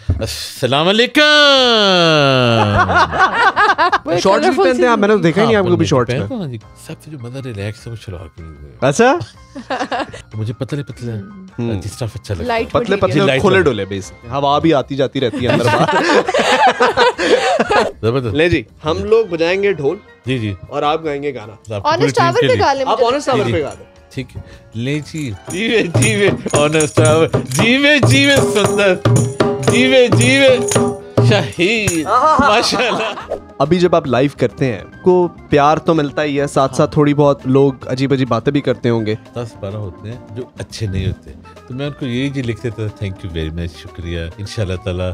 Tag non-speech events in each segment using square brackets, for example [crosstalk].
Shorts [laughs] भी पहनते हैं मैंने तो देखा नहीं हाँ, आपको भी शॉर्ट्स में सबसे जो रिलैक्स है वो अच्छा [laughs] तो मुझे पतले पतले हम्म। जिस तरफ अच्छा लगता है पतले पतले खोले डोले बेस हवा भी आती जाती रहती है अंदर बाहर [laughs] ले जी हम लोग बजाएंगे ढोल जी जी और आप गाएंगे गाना ऑनेस्ट तो आवर पे गा आप ऑनेस्ट आवर पे गा ठीक है ले जी जीवे जीवे ऑनेस्ट आवर जीवे जीवे सुंदर जीवे जीवे शहीद माशाल्लाह अभी जब आप लाइव करते हैं को प्यार तो मिलता ही है साथ साथ हाँ। थोड़ी बहुत लोग अजीब अजीब बातें भी करते होंगे दस बारह होते हैं जो अच्छे नहीं होते तो मैं उनको यही चीज लिख देता था थैंक यू वेरी मच शुक्रिया इन ताला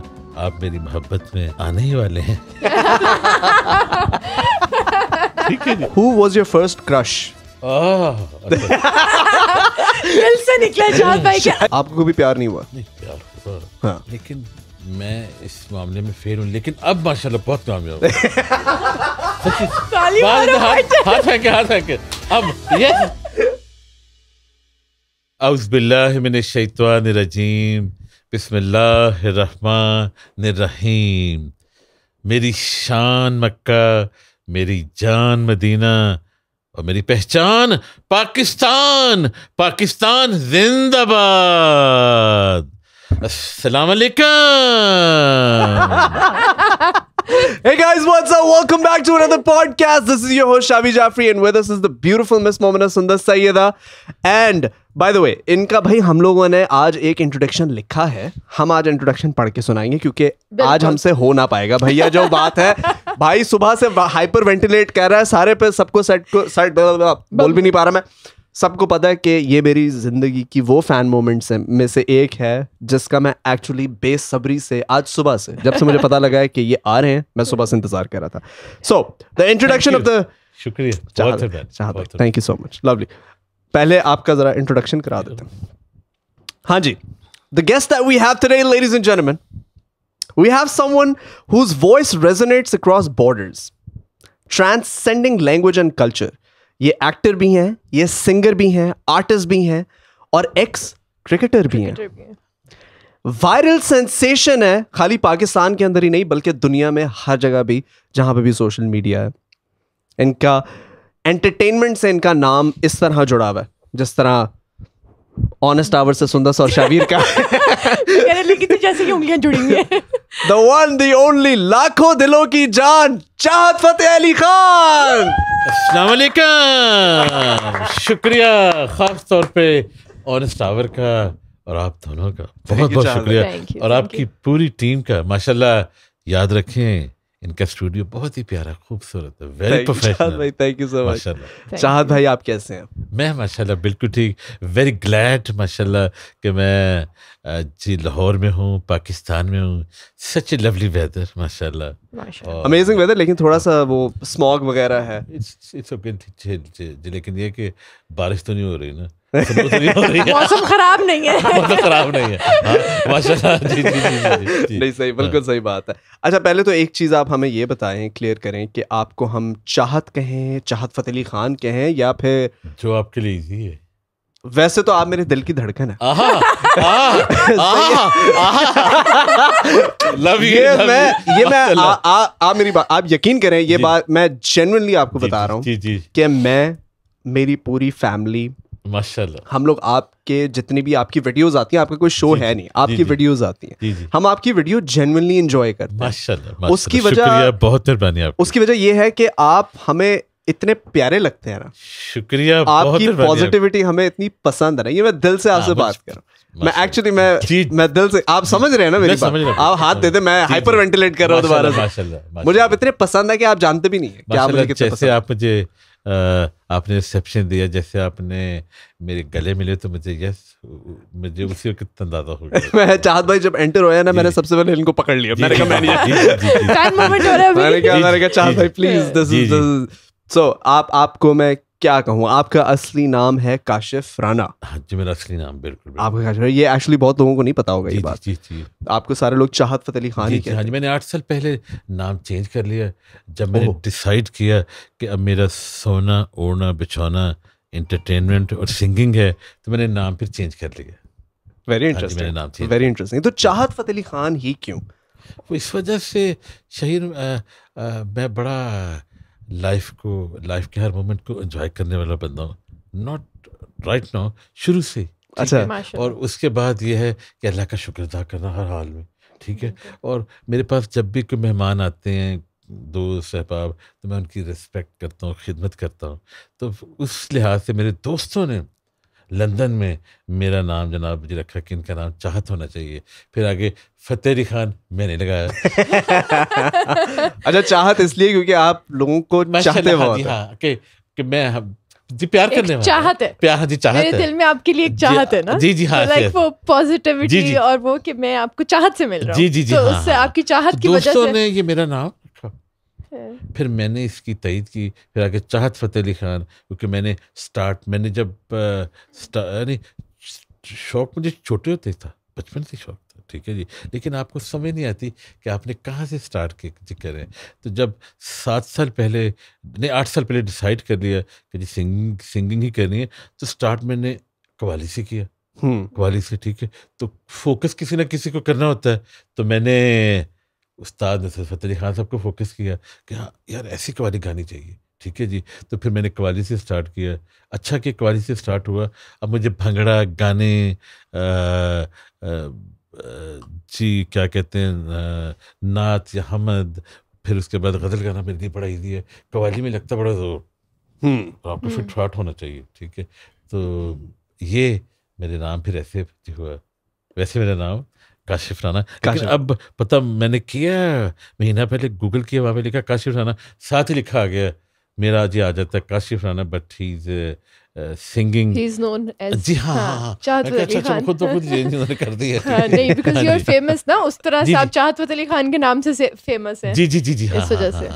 आप मेरी मोहब्बत में आने ही वाले हैं ठीक है who was your first crush दिल से निकले भाई [laughs] आपको भी प्यार नहीं हुआ नहीं प्यार हाँ। लेकिन मैं इस मामले में फेल हूँ लेकिन अब माशाल्लाह बहुत कामयाब [laughs] हाथ फेंके हाथ अब मेरी शान मक्का मेरी जान मदीना और मेरी पहचान पाकिस्तान पाकिस्तान जिंदाबाद Assalamu alaikum. hey guys, what's up? Welcome back to another podcast. This is your host Shabi Jaffrey, and with us is the beautiful Miss Momina Sundar Sayyeda. And by the way, इनका भाई हम लोगों ने आज एक introduction लिखा है हम आज इंट्रोडक्शन पढ़ के सुनाएंगे क्योंकि आज हमसे हो ना पाएगा भैया जो बात है भाई सुबह से हाइपर वेंटिलेट कर रहा है सारे पे सबको सेट को सेट बोल भी नहीं पा रहा मैं सबको पता है कि ये मेरी ज़िंदगी की वो फ़ैन मोमेंट्स हैं में से एक है जिसका मैं एक्चुअली बेसब्री से आज सुबह से जब से मुझे पता लगा है कि ये आ रहे हैं मैं सुबह से इंतज़ार कर रहा था so the introduction of the शुक्रिया thank you so much lovely पहले आपका ज़रा इंट्रोडक्शन करा देते हैं हाँ जी the guest that we have today ladies and gentlemen we have someone whose voice resonates across borders transcending language and culture ये एक्टर भी हैं ये सिंगर भी हैं आर्टिस्ट भी हैं और एक्स क्रिकेटर भी हैं वायरल सेंसेशन है खाली पाकिस्तान के अंदर ही नहीं बल्कि दुनिया में हर जगह भी जहां पे भी सोशल मीडिया है इनका एंटरटेनमेंट से इनका नाम इस तरह जुड़ा हुआ है जिस तरह ऑनेस्ट आवर से सुंदर और शावीर का [laughs] रहे लेकिन जैसे कि उंगलियां जुड़ी हुई द वन द ओनली लाखों दिलों की जान चाहत फतेह अली खान अस्सलाम शुक्रिया खास तौर पे ऑनेस्ट टावर का और आप दोनों का बहुत बहुत शुक्रिया और आपकी पूरी टीम का माशाल्लाह याद रखें इनका स्टूडियो बहुत ही प्यारा खूबसूरत है वेरी प्रोफेशनल भाई thank you so much Chahat भाई आप कैसे हैं मैं माशाल्लाह बिल्कुल ठीक वेरी ग्लैड माशाल्लाह कि मैं जी लाहौर में हूँ पाकिस्तान में हूँ सच ए लवली वेदर माशाल्लाह अमेजिंग वेदर लेकिन थोड़ा सा वो स्मॉग वगैरह है इट्स इट्स ओके लेकिन ये कि बारिश तो नहीं हो रही ना [laughs] मौसम खराब नहीं है मौसम खराब नहीं है हाँ, माशाल्लाह जी जी जी नहीं सही बिल्कुल सही बात है अच्छा पहले तो एक चीज़ आप हमें ये बताएं क्लियर करें कि आपको हम चाहत कहें चाहत फतेह अली खान कहें या फिर जो आपके लिए इजी है वैसे तो आप मेरे दिल की धड़कन [laughs] है लव ये मैं ये मैं आप मेरी बात आप यकीन करें ये बात मैं जेनुअनली आपको बता रहा हूँ कि मैं मेरी पूरी फैमिली माशाल्लाह हम लोग आपके जितनी भी आपकी वीडियोस आती हैं आपका कोई शो है नहीं आपकी वीडियोस आती हैं हम आपकी वीडियो जेनुअनली एंजॉय करते हैं माशाल्लाह उसकी वजह बहुत मेहरबानी उसकी वजह यह है कि आप हमें इतने प्यारे लगते हैं ना शुक्रिया आपकी पॉजिटिविटी हमें इतनी पसंद है ना ये मैं दिल से आपसे हाँ, बात कर रहा हूँ मैं एक्चुअली मैं मैं दिल से आप समझ रहे हैं ना मेरी बात आप हाथ देते मैं हाइपर वेंटिलेट कर रहा हूँ दोबारा से मुझे आप इतने पसंद है कि आप जानते भी नहीं है जैसे आप मुझे आपने रिसेप्शन दिया जैसे आपने मेरे गले मिले तो मुझे यस मुझे उसी वक्त कितना अंदाजा हो गया [laughs] मैं चाहत भाई जब एंटर होया ना मैंने सबसे पहले इनको पकड़ लिया मैंने कहा मैं नहीं मैंने कहा मैंने कहा चाहत भाई प्लीज दिस इज सो आप आपको मैं क्या कहूँ आपका असली नाम है काशिफ राना हाँ जी मेरा असली नाम बिल्कुल, आपका काशिफ ये एक्चुअली बहुत लोगों को नहीं पता होगा ये बात जी जी आपको सारे लोग चाहत फतेह अली खान जी, जी, हाँ जी मैंने आठ साल पहले नाम चेंज कर लिया जब मैंने डिसाइड किया कि अब मेरा सोना ओढ़ना बिछाना इंटरटेनमेंट और सिंगिंग है तो मैंने नाम फिर चेंज कर लिया वेरी इंटरेस्टिंग वेरी इंटरेस्टिंग तो चाहत फतेह अली खान ही क्यों इस वजह से शहीर मैं बड़ा लाइफ को लाइफ के हर मोमेंट को एंजॉय करने वाला बंदा हूँ नॉट राइट नाउ शुरू से अच्छा और उसके बाद यह है कि अल्लाह का शुक्र अदा करना हर हाल में ठीक है और मेरे पास जब भी कोई मेहमान आते हैं दोस्त सहबाब तो मैं उनकी रिस्पेक्ट करता हूँ खिदमत करता हूँ तो उस लिहाज से मेरे दोस्तों ने लंदन में मेरा नाम जनाब जी रखा कि इनका नाम चाहत होना चाहिए फिर आगे फतेह अली खान मैंने लगाया [laughs] अच्छा चाहत इसलिए क्योंकि आप लोगों को चाहते बहुत हाँ कि, कि मैं जी प्यार करने वाला चाहत है प्यार जी चाहत मेरे है दिल में आपके लिए एक चाहत है ना जी जी हाँ लाइक तो वो पॉजिटिविटी और वो कि मैं आपको चाहत से मिल रहा हूँ जी जी जी तो हाँ, उससे हाँ। आपकी चाहत तो की वजह से ने ये मेरा नाम फिर मैंने इसकी तइद की फिर आगे चाहत फतेह अली खान क्योंकि मैंने स्टार्ट मैंने जब यानी शौक मुझे छोटे होते था बचपन से शौक था ठीक है जी लेकिन आपको समझ नहीं आती कि आपने कहाँ से स्टार्ट करें तो जब सात साल पहले ने आठ साल पहले डिसाइड कर लिया कि जी सिंगिंग सिंगिंग ही करनी है तो स्टार्ट मैंने कवाली से किया हम्म। कवाली से ठीक है तो फोकस किसी ना किसी को करना होता है तो मैंने उस्ताद ने फतेह अली खान साहब को फोकस किया कि हाँ यार ऐसी कवाली गानी चाहिए ठीक है जी तो फिर मैंने कवाली से स्टार्ट किया अच्छा कि कवाली से स्टार्ट हुआ अब मुझे भंगड़ा गाने आ, आ, जी क्या कहते हैं नात या हमद फिर उसके बाद गज़ल गाना मेरे लिए बड़ा ईजी है कवाली में लगता बड़ा ज़ोर हम्म। तो आपको फिट फाट हम्म। होना चाहिए ठीक है तो ये मेरे नाम फिर ऐसे हुआ वैसे मेरा नाम काशिफ राना लेकिन अब पता मैंने किया महीना पहले गूगल किया वहाँ पे लिखा काशिफ राना साथ ही लिखा आ गया मेरा जी आ जाता है Kashif Rana but he singing he is known as जी हां हाँ, हाँ। चाहत अच्छा अच्छा खुद तो खुद चेंज उन्होंने कर दी [laughs] है हाँ, नहीं बिकॉज़ यू आर फेमस ना उस तरह से आप चाहत अली खान के नाम से फेमस हैं जी जी जी जी हां इस वजह से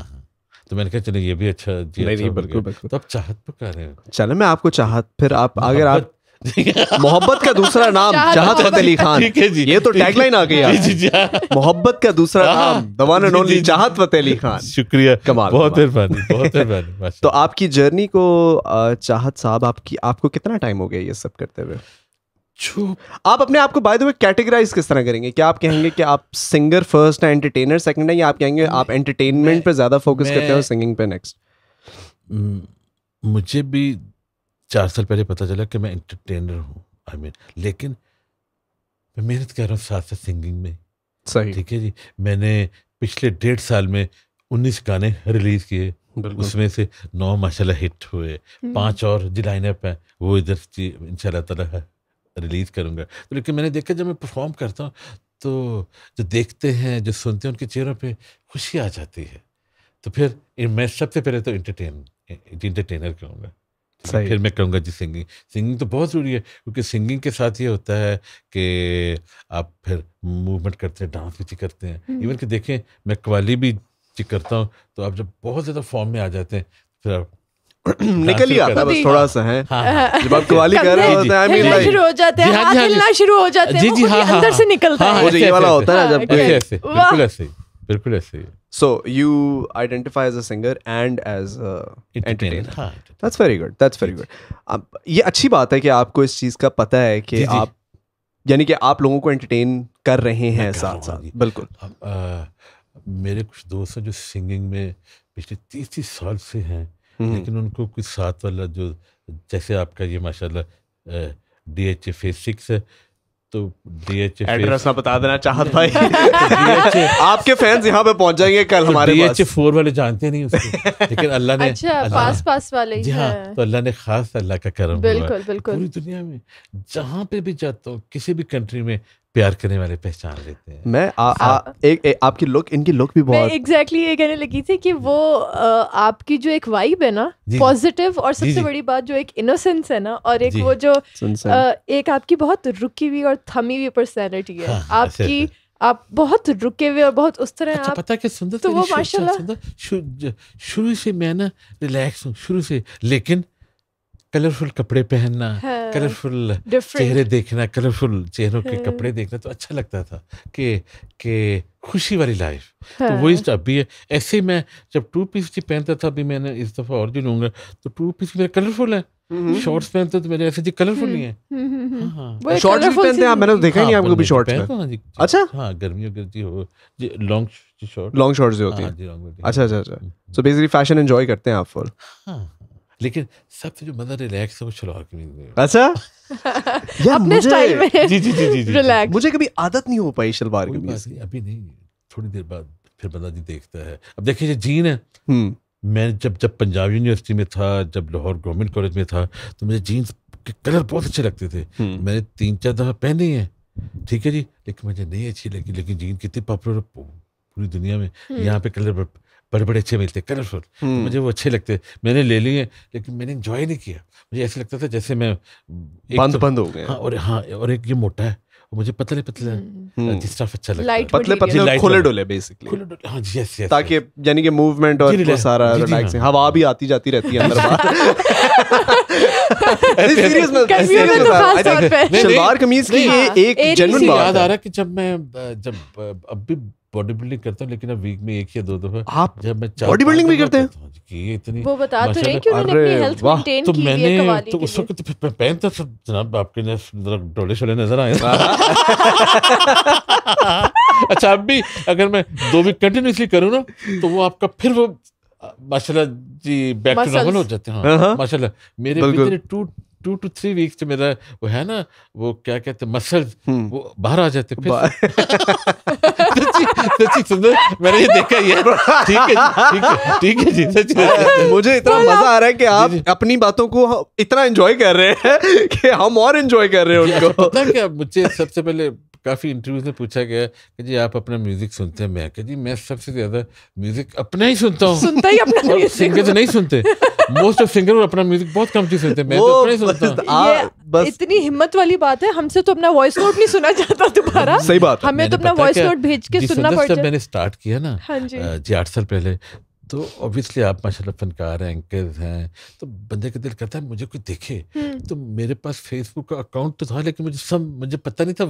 तो मैंने कहा चलो ये भी अच्छा जी नहीं, अच्छा नहीं बिल्कुल तो आप चाहत पर तो कर रहे हो चलो मैं आपको चाहत फिर आप अगर आप [laughs] मोहब्बत का दूसरा नाम जहाद फतेह अली खान ये तो टैगलाइन आ गई मोहब्बत का दूसरा हाँ, नाम the one and only Jahad Fateh Ali Khan शुक्रिया कमाल बहुत [laughs] तो आपकी जर्नी को चाहत साहब आपकी आपको कितना टाइम हो गया ये सब करते हुए आप अपने आप को बाय द वे कैटेगराइज किस तरह करेंगे क्या आप कहेंगे कि आप सिंगर फर्स्ट है एंटरटेनर सेकंड है या आप कहेंगे आप एंटरटेनमेंट पे ज्यादा फोकस करते हो सिंगिंग पे नेक्स्ट मुझे भी चार साल पहले पता चला कि मैं इंटरटेनर हूँ आई मीन लेकिन मैं मेहनत कर रहा हूँ साथ साथ सिंगिंग में सही ठीक है जी मैंने पिछले डेढ़ साल में उन्नीस गाने रिलीज किए उसमें से नौ माशाल्लाह हिट हुए हम्म। पांच और जो लाइन अप है वो इधर इन तला रिलीज करूँगा तो लेकिन मैंने देखा जब मैं परफॉर्म करता हूँ तो जो देखते हैं जो सुनते हैं उनके चेहरों पर खुशी आ जाती है तो फिर मैं सबसे पहले तो इंटरटेन इंटरटेनर कहूँगा सही फिर मैं कहूँगा जी सिंगिंग सिंगिंग तो बहुत ज़रूरी है क्योंकि सिंगिंग के साथ ये होता है कि आप फिर मूवमेंट करते हैं डांस भी करते हैं इवन कि देखें मैं कवाली भी चिक करता हूँ तो आप जब बहुत ज़्यादा फॉर्म में आ जाते हैं फिर आप [clears throat] निकल ही आता बस थोड़ा सा है हाँ, जब हाँ। आप कवाली कर रहे होते हैं हिलना शुरू हो जाते हैं हाथ हिलना शुरू हो जाते हैं वो हाँ, अंदर से निकलता है वो तो ये वाला होता है जब ऐसे बिल्कुल ऐसे ही बिल्कुल ऐसे ही so you identify as a singer and as entertainer that's very good that's very good ये अच्छी बात है कि आपको इस चीज़ का पता है कि जी, आप यानी कि आप लोगों को एंटरटेन कर रहे हैं साथ साथ बिल्कुल मेरे कुछ दोस्त हैं जो सिंगिंग में पिछले तीस तीस साल से हैं हम्म। लेकिन उनको कुछ साथ वाला जो जैसे आपका ये माशाल्लाह D H A phase six है तो डीएचएफ एड्रेस ना बता देना चाहत भाई [laughs] आपके फैंस यहाँ पे पहुंच जाएंगे कल तो हमारे डीएचएफ फोर वाले जानते नहीं उसको [laughs] लेकिन अल्लाह ने अच्छा अल्ला पास पास वाले जी हाँ तो अल्लाह ने खास अल्लाह का करम बिल्कुल बिल्कुल पूरी दुनिया में जहाँ पे भी जाता हूँ किसी भी कंट्री में प्यार करने वाले पहचान लेते हैं मैं आ, आ, आ, हाँ। एक, एक आपकी लुक इनकी लुक भी बहुत एग्जैक्टली exactly ये कहने लगी थी कि वो आ, आपकी जो एक वाइब है ना पॉजिटिव और सबसे बड़ी बात जो एक इनोसेंस है ना और एक वो जो आ, एक आपकी बहुत रुकी हुई और थमी हुई पर्सनैलिटी है हाँ, हाँ आपकी आप बहुत रुके हुए और बहुत उस तरह अच्छा, पता क्या सुंदर तो वो अच्छा, माशाल्लाह शुरू से मैं ना रिलैक्स हूँ शुरू से लेकिन कलरफुल कपड़े पहनना हाँ। कलरफुल चेहरे देखना कलरफुल चेहरों के हाँ। कपड़े देखना तो अच्छा लगता था कि कि खुशी वाली लाइफ तो हाँ। वही स्टाफ भी है ऐसे मैं जब टू पीस जी पहनता था अभी मैंने इस दफ़ा और जो लूँगा तो टू पीस मेरे कलरफुल है शॉर्ट्स पहनते तो मेरे ऐसे जी कलरफुल हम्म। नहीं है शॉर्ट्स भी पहनते हैं मैंने देखा नहीं आपको भी शॉर्ट्स पहनते हैं अच्छा हाँ गर्मियों के जी हो जी लॉन्ग शॉर्ट लॉन्ग शॉर्ट्स होती है अच्छा अच्छा अच्छा सो बेसिकली फैशन एंजॉय करते हैं आप फॉर हाँ लेकिन सबसे जो मजा रिलैक्स है वो शलवार कमीज में अच्छा [laughs] यार अपने स्टाइल में [laughs] जी जी जी जी, रिलैक्स मुझे कभी आदत नहीं हो पाई शलवार की अभी नहीं थोड़ी देर बाद फिर बंदा जी देखता है अब देखिए ये जीन है हम्म। मैं जब जब पंजाब यूनिवर्सिटी में था जब लाहौर गवर्नमेंट कॉलेज में था तो मुझे जीन्स के कलर बहुत अच्छे लगते थे हम्म। मैंने तीन चार दफा पहने हैं ठीक है जी लेकिन मुझे नहीं अच्छी लगी लेकिन जीन कितनी पॉपुलर पूरी दुनिया में हम्म। यहाँ पे कलर बड़े बड़े अच्छे मिलते कलरफुल तो हम्म। मुझे वो अच्छे लगते मैंने ले लिए लेकिन मैंने इंजॉय नहीं किया मुझे ऐसे लगता था जैसे मैं बंद तो, बंद हो गया हाँ और हाँ और एक ये मोटा है मुझे पतले पतले हम्म। अच्छा लगता है पतले पतले खुले डोले बेसिकली खुले डोले हां यस यस ताकि यानी कि मूवमेंट और वो सारा रिलैक्सिंग हाँ। हवा भी आती जाती रहती है अंदर बाहर सीरियस में सलवार कमीज की ये हाँ। एक जेन्युइन बात याद आ रहा कि जब मैं जब अब भी बॉडी बिल्डिंग करता हूँ लेकिन अब वीक में एक या दो दफा आप जब मैं बॉडी बिल्डिंग भी करते हैं वो बता तो रहे तो मैंने तो उस वक्त तो तो सब जनाब आपके डोले शोले नजर आए [laughs] अच्छा अब भी अगर मैं दो वीक कंटिन्यूसली करूँ ना तो वो आपका फिर वो माशाल्लाह जी बैक टू नॉर्मल हो जाते हैं हाँ। हाँ, हाँ। माशाल्लाह मेरे two two two three weeks मेरा वो है ना वो क्या कहते मसल हम्म। वो बाहर आ जाते फिर [laughs] [laughs] तो सुंदर मैंने ये देखा [laughs] ठीक है ठीक है ठीक है जी तो तो मुझे इतना मजा आ रहा है कि आप अपनी बातों को इतना एंजॉय कर रहे हैं कि हम और एंजॉय कर रहे हैं [laughs] उनको क्या मुझे सबसे पहले काफ़ी इंटरव्यूज में पूछा गया कि जी आप अपना म्यूज़िक सुनते हैं मैं कि जी मैं सबसे ज़्यादा म्यूज़िक अपना ही सुनता हूँ सुनता ही अपना [laughs] और सिंगर तो नहीं सुनते मोस्ट ऑफ सिंगर अपना म्यूज़िक बहुत कम चीज सुनते हैं मैं तो अपना ही सुनता हूँ बस इतनी हिम्मत वाली बात है हमसे तो अपना वॉइस नोट नहीं सुना जाता दोबारा सही बात हमें तो अपना वॉइस नोट भेज के सुनना पड़ता है मैंने स्टार्ट किया ना हाँ जी आठ साल पहले तो ऑब्वियसली आप माशाल्लाह फनकार हैं एंकर हैं तो बंदे का दिल करता है मुझे कोई देखे हम्म। तो मेरे पास फेसबुक का अकाउंट तो था लेकिन मुझे सब मुझे पता नहीं था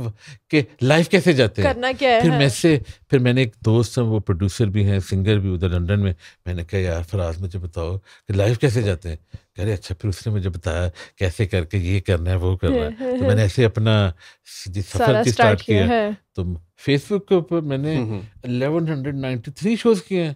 कि लाइव कैसे जाते हैं करना क्या है फिर मैं से फिर मैंने एक दोस्त हैं वो प्रोड्यूसर भी हैं सिंगर भी उधर लंदन में मैंने कहा यार फराज मुझे बताओ कि लाइव कैसे जाते हैं कह रहे अच्छा फिर उसने मुझे बताया कैसे करके ये करना है वो करना है तो मैंने ऐसे अपना सफर स्टार्ट किया तो फेसबुक के ऊपर मैंने थ्री हम्म, शोज हम्म। किए हैं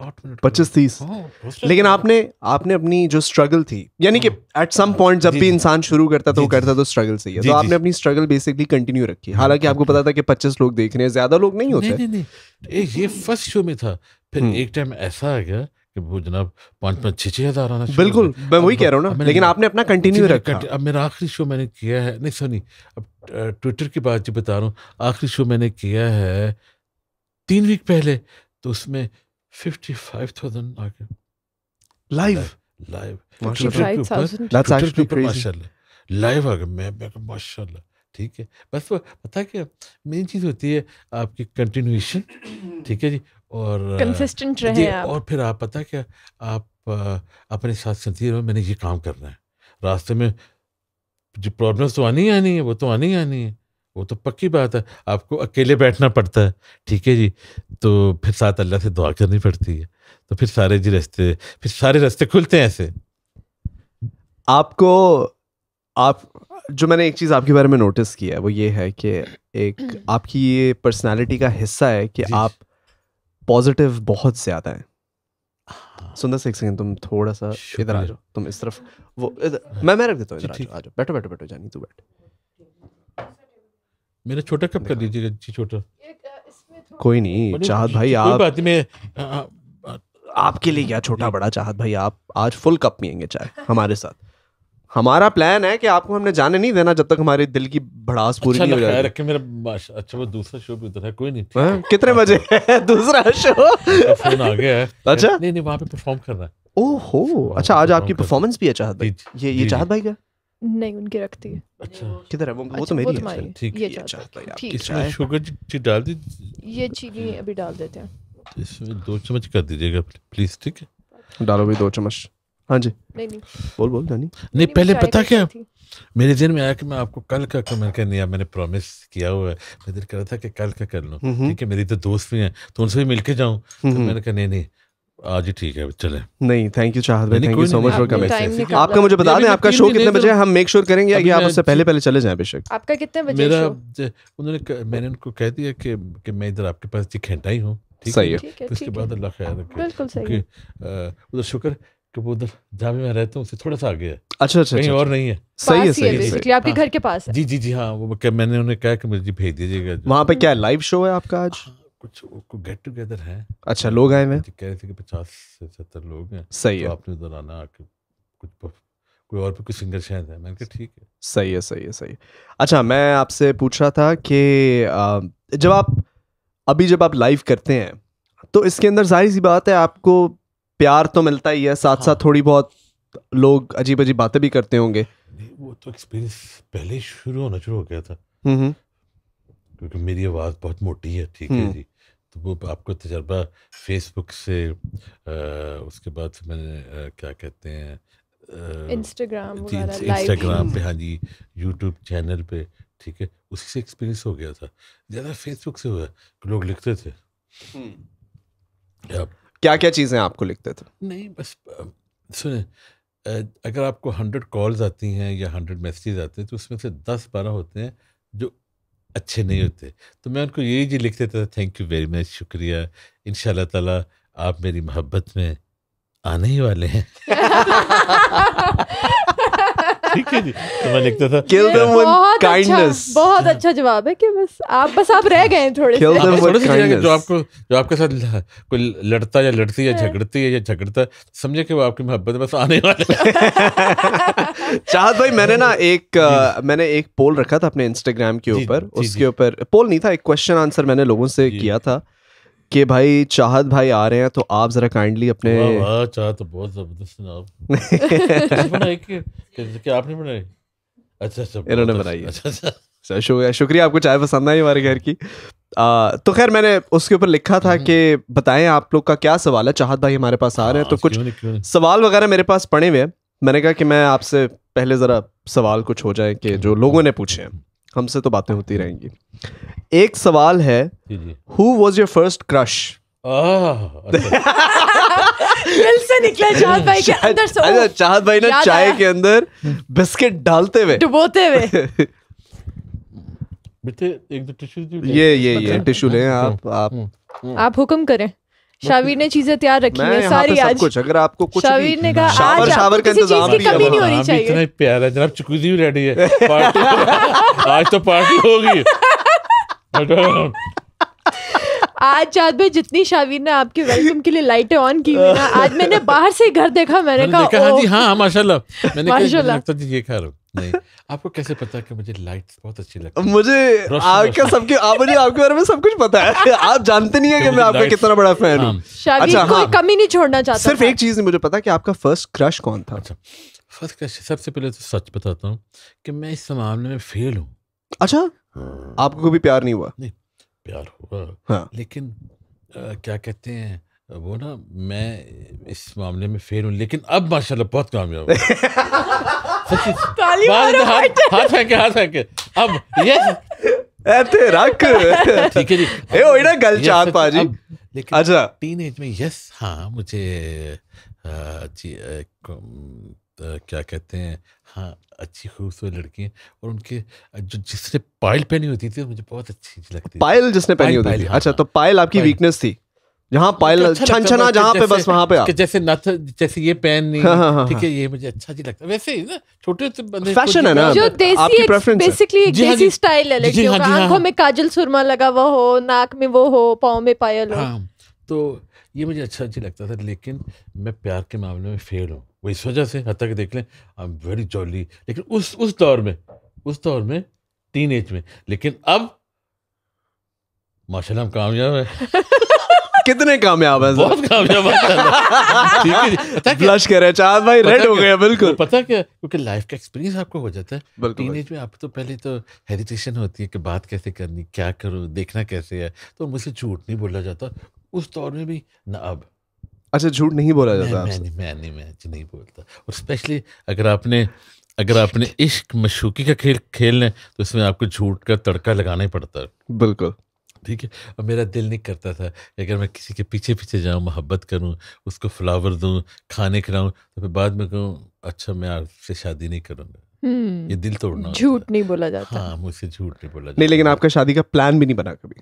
हाँ, पच्चीस तीस लेकिन आपने आपने अपनी जो स्ट्रगल थी यानी कि एट सम पॉइंट जब भी इंसान शुरू करता तो वो करता तो स्ट्रगल सही है तो आपने अपनी स्ट्रगल बेसिकली कंटिन्यू रखी हाँ, हालांकि आपको हाँ। पता था कि पच्चीस लोग देख रहे हैं ज्यादा लोग नहीं होते ये फर्स्ट शो में था फिर हम्म। एक टाइम ऐसा आ गया कि वो जनाब पाँच पाँच छः छः हज़ार आना बिल्कुल मैं वही कह रहा हूँ ना लेकिन आपने अपना कंटिन्यू रखा अब मेरा आखिरी शो मैंने किया है नहीं सॉरी अब ट्विटर की बात जो बता रहा हूँ आखिरी शो मैंने किया है तीन वीक पहले तो उसमें 55,000 आ लाइव लाइव ट्विटर लाइव आ मैं मैं माशाल्लाह ठीक है बस वो पता क्या मेन चीज़ होती है आपकी कंटिन्यूशन ठीक है जी और कंसिस्टेंट रहे आप और फिर आप पता क्या आप अपने साथ सुनती रहो मैंने ये काम करना है रास्ते में जो प्रॉब्लम्स तो आनी ही आनी है वो तो आनी ही आनी है वो तो पक्की बात है आपको अकेले बैठना पड़ता है ठीक है जी तो फिर साथ अल्लाह से दुआ करनी पड़ती है तो फिर सारे जी रास्ते फिर सारे रास्ते खुलते हैं ऐसे आपको आप जो मैंने एक चीज़ आपके बारे में नोटिस किया है वो ये है कि एक [clears throat] आपकी ये पर्सनालिटी का हिस्सा है कि आप पॉजिटिव बहुत ज़्यादा हैं सुंदर सिख सिंह तुम थोड़ा सा इधर आ जाओ तुम इस तरफ वो मैं मैं रख देता हूँ इधर आ जाओ बैठो बैठो बैठो जानी तू बैठ मेरा छोटा कब कर दीजिएगा जी छोटा कोई नहीं चाहत भाई आप बात में आपके लिए क्या छोटा बड़ा चाहत भाई आप आज फुल कप पियेंगे चाय हमारे साथ हमारा प्लान है कि आपको हमने जाने नहीं देना जब तक हमारे दिल की भड़ास पूरी अच्छा नहीं हो जाती मेरा अच्छा वो दूसरा शो भी उधर है कोई नहीं कितने बजे अच्छा। दूसरा शो फोन आ गया है अच्छा नहीं नहीं वहां पे परफॉर्म कर रहा है ओहो अच्छा आज आपकी परफॉर्मेंस भी है चाहत भाई ये ये चाहत भाई का नहीं उनकी रखती है अच्छा किधर है वो, अच्छा, वो तो मेरी वो है ठीक ये चाहता है इसमें शुगर चीज डाल दी ये चीनी अभी डाल देते हैं तो इसमें दो चम्मच कर दीजिएगा प्लीज ठीक है डालो भी दो चम्मच हाँ जी नहीं नहीं बोल बोल जानी नहीं नहीं पहले पता क्या मेरे दिन में आया कि मैं आपको कल का कर मैंने नहीं मैंने प्रॉमिस किया हुआ है मैं दिल कर रहा था कि कल का कर लूँ हम्म, हम्म। ठीक है मेरी तो दोस्त भी हैं तो उनसे भी मिल के जाऊँ हम्म, तो मैंने कहा नहीं नहीं आज ही ठीक है चले नहीं थैंक यू चाहत भाई thank you so much for coming आपका मुझे बता दें आपका शो कितने बजे हम मेक श्योर करेंगे कि आप उससे पहले पहले चले जाएं बेशक आपका कितने बजे मेरा उन्होंने मैंने उनको कह दिया कि कि मैं इधर आपके पास एक घंटा ही हूँ सही है तो इसके बाद अल्लाह खैर बिल्कुल सही उधर शुक्र कि वो उधर जहाँ मैं रहता हूँ उससे थोड़ा सा आगे है अच्छा अच्छा कहीं अच्छा, और अच्छा। नहीं है सही है सही है आपके हाँ। घर के पास है जी जी जी हाँ वो मैंने उन्हें कहा कि मुझे भेज दीजिएगा वहाँ पे हाँ। क्या लाइव शो है आपका आज कुछ गेट टुगेदर है अच्छा लोग आए हैं कह रहे थे कि पचास से सत्तर लोग हैं सही तो है आपने उधर आना आके कुछ कोई और भी कुछ सिंगर शायद है मैंने कहा ठीक है सही है सही है सही है अच्छा मैं आपसे पूछ रहा था कि जब आप अभी जब आप लाइव करते हैं तो इसके अंदर जाहिर सी बात है आपको प्यार तो मिलता ही है साथ हाँ। साथ थोड़ी बहुत लोग अजीब अजीब बातें भी करते होंगे वो तो एक्सपीरियंस पहले शुरू होना शुरू हो गया था क्योंकि मेरी आवाज़ बहुत मोटी है ठीक है जी तो वो आपको तजर्बा फेसबुक से आ, उसके बाद से मैंने आ, क्या कहते हैं इंस्टाग्राम इंस्टाग्राम पे हाँ जी यूट्यूब चैनल पे ठीक है उसी से एक्सपीरियंस हो गया था ज़्यादा फेसबुक से हुआ लोग लिखते थे क्या क्या चीज़ें आपको लिखते थे नहीं बस सुने अगर आपको हंड्रेड कॉल्स आती हैं या हंड्रेड मैसेज आते हैं तो उसमें से दस बारह होते हैं जो अच्छे नहीं होते तो मैं उनको यही जी लिख देता था थैंक यू वेरी मच शुक्रिया इन ताला आप मेरी मोहब्बत में आने ही वाले हैं [laughs] ठीक है जी तो मैं लिखता था किल देम विद काइंडनेस बहुत अच्छा जवाब है कि बस आप बस आप रह गए थोड़े किल देम विद काइंडनेस जो आपको जो आपके साथ कोई लड़ता या लड़ती या हाँ। झगड़ती है या झगड़ता समझे कि वो आपकी मोहब्बत बस आने वाले [laughs] चाहत भाई मैंने ना एक मैंने एक पोल रखा था अपने इंस्टाग्राम के ऊपर उसके ऊपर पोल नहीं था एक क्वेश्चन आंसर मैंने लोगों से किया था कि भाई चाहत भाई आ रहे हैं तो आप जरा काइंडली अपने चाहत तो बहुत जबरदस्त जनाब बनाई कि आपने बनाई अच्छा अच्छा इन्होंने अच्छा, बनाई अच्छा अच्छा शुक्रिया शुक्रिया आपको चाय पसंद आई हमारे घर की आ, तो खैर मैंने उसके ऊपर लिखा था हम्म। कि बताएं आप लोग का क्या सवाल है चाहत भाई हमारे पास आ रहे हैं तो हाँ, कुछ सवाल वगैरह मेरे पास पड़े हुए हैं मैंने कहा कि मैं आपसे पहले ज़रा सवाल कुछ हो जाए कि हम्म। जो लोगों ने पूछे हैं हमसे तो बातें होती रहेंगी एक सवाल है who was your first crush दिल से निकला चाहत भाई के अंदर से अच्छा चाहत भाई ने चाय के अंदर बिस्किट डालते हुए डुबोते हुए बेटे एक दो तो टिश्यू ये ये अच्छा। ये टिश्यू लें आप आप आप हुक्म करें मतलब शावीर ने चीजें तैयार रखी है सारी आज कुछ अगर आपको कुछ शावीर ने कहा शावर शावर का इंतजाम हाँ, भी कमी नहीं होनी चाहिए इतना प्यार है जनाब चुकुदी भी रेडी है पार्टी आज तो पार्टी होगी [laughs] um, आज रात में जितनी शावीर ने आपके वेलकम के लिए लाइटें ऑन की हुई ना आज मैंने बाहर से घर देखा मैंने कहा हाँ जी हाँ माशाल्लाह मैंने कहा तो जी ये खा रहा नहीं आपको कैसे पता कि मुझे लाइट्स बहुत अच्छी लगती है मुझे आपका सबके आप मुझे आपके बारे में सब कुछ पता है [laughs] आप जानते नहीं है कि मैं आपका कितना बड़ा फैन हूँ हाँ। अच्छा कोई हाँ, कमी नहीं छोड़ना चाहता सिर्फ एक चीज नहीं मुझे पता कि आपका फर्स्ट क्रश कौन था अच्छा फर्स्ट क्रश सबसे पहले तो सच बताता हूँ कि मैं इस मामले में फेल हूँ अच्छा हाँ। आपको कभी प्यार नहीं हुआ नहीं प्यार हुआ हाँ। लेकिन आ, क्या कहते हैं वो ना मैं इस मामले में फेल हूँ लेकिन अब माशाल्लाह बहुत कामयाब [laughs] हाथ हाथ अब ये [laughs] रख ठीक है जी [laughs] ए ओए ना गल पाजी लेकिन अच्छा टीन एज में यस हाँ मुझे आ, जी क्या कहते हैं हाँ अच्छी खूबसूरत लड़की है और उनके जो जिसने पायल पहनी होती थी मुझे बहुत अच्छी लगती पायल जिसने पहनी होती थी हाँ, अच्छा हाँ। तो पायल आपकी वीकनेस थी जहाँ पायल अच्छा छन छना जहाँ पे बस वहाँ पे आ। जैसे नथ जैसे ये पहन ठीक हाँ, हाँ, हाँ, है हाँ। ये मुझे अच्छा जी लगता वैसे ही ना छोटे से बंदे फैशन है ना जो देसी बेसिकली एक देसी स्टाइल है लड़कियों का आंखों में काजल सुरमा लगा हुआ हो नाक में वो हो पाँव में पायल हो तो ये मुझे अच्छा अच्छी लगता था लेकिन मैं प्यार के मामले में फेल हूँ वो इस वजह से हद तक देख लें आई एम वेरी जॉली लेकिन उस उस दौर में उस दौर में टीन एज में लेकिन अब माशा हम कामयाब है [laughs] कितने कामयाब हैं बहुत कामयाब ब्लश [laughs] कर रहे चार भाई रेड हो गया बिल्कुल पता क्या क्योंकि लाइफ का एक्सपीरियंस आपको हो जाता है टीन एज में आप तो पहले तो हेरिटेशन होती है कि बात कैसे करनी क्या करूँ देखना कैसे है तो मुझसे झूठ नहीं बोला जाता उस दौर में भी ना अब अच्छा झूठ नहीं बोला जाता मैं, मैं, मैं नहीं मैं नहीं, नहीं बोलता और स्पेशली अगर आपने अगर आपने इश्क मशूकी का खेल खेलना है तो इसमें आपको झूठ का तड़का लगाना ही पड़ता है बिल्कुल ठीक है और मेरा दिल नहीं करता था अगर मैं किसी के पीछे पीछे जाऊँ मोहब्बत करूँ उसको फ्लावर दूँ खाने खिलाऊँ तो फिर बाद में कहूँ अच्छा मैं आपसे शादी नहीं करूँगा हम्म। ये दिल तोड़ना झूठ नहीं बोला जाता हाँ मुझसे झूठ नहीं बोला जाता नहीं लेकिन आपका शादी का प्लान भी नहीं बना कभी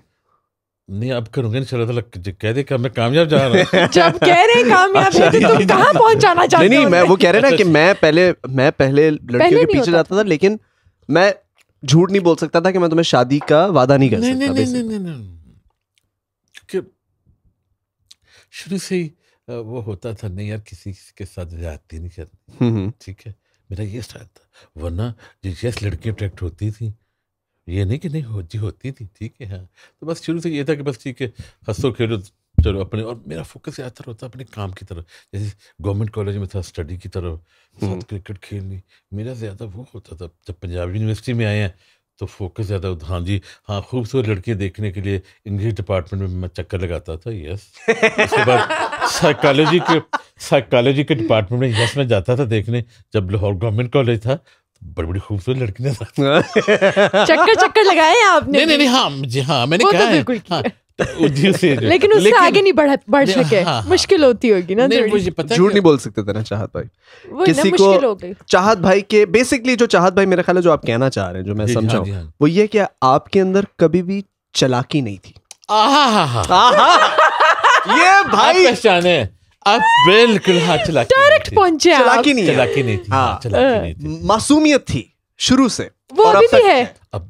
नहीं अब करूंगा इंशाल्लाह ताला तो कह दे कि मैं कामयाब जा रहा हूं [laughs] जब कह रहे कामयाब है तो अच्छा, तुम कहां पहुंचाना चाहते हो नहीं मैं वो कह रहे ना अच्छा, कि अच्छा। मैं पहले मैं पहले लड़कियों के पीछे जाता था लेकिन मैं झूठ नहीं बोल सकता था कि मैं तुम्हें शादी का वादा नहीं कर सकता नहीं नहीं नहीं शुरू से ही वो होता था नहीं यार किसी के साथ जाती नहीं करनी हम्म, हम्म। ठीक है मेरा ये स्टाइल था वरना जिस लड़की अट्रैक्ट होती थी ये नहीं कि नहीं होती होती थी ठीक है हाँ तो बस शुरू से ये था कि बस ठीक है हंसो खेलो चलो अपने और मेरा फोकस ज़्यादातर होता अपने काम की तरफ जैसे गवर्नमेंट कॉलेज में था स्टडी की तरफ साथ क्रिकेट हम्म। खेलनी मेरा ज़्यादा वो होता था जब पंजाब यूनिवर्सिटी में आए हैं तो फोकस ज़्यादा हाँ जी हाँ खूबसूरत लड़कियाँ देखने के लिए इंग्लिश डिपार्टमेंट में मैं चक्कर लगाता था यस उसके बाद साइकोलॉजी के साइकोलॉजी के डिपार्टमेंट में यस मैं जाता था देखने जब लाहौर गवर्नमेंट कॉलेज था बड़ी बड़ी खूबसूरत लड़कियां [laughs] चक्कर चक्कर लगाए आपने नहीं नहीं, हाँ जी हाँ मैंने तो कहा है हाँ, तो लेकिन उससे आगे नहीं बढ़ बढ़ सके हाँ, हाँ, मुश्किल होती होगी ना नहीं, मुझे पता झूठ नहीं बोल सकते थे ना चाहत भाई किसी को चाहत भाई के बेसिकली जो चाहत भाई मेरा ख्याल है जो आप कहना चाह रहे हैं जो मैं हाँ, समझा वो ये क्या आपके अंदर कभी भी चलाकी नहीं थी आहा, हा आहा, ये भाई पहचाने अब बिल्कुल हाँ चला डायरेक्ट पहुंचे चलाकी नहीं चलाकी नहीं थी हाँ, हाँ। चलाकी नहीं थी मासूमियत थी शुरू से वो अभी भी है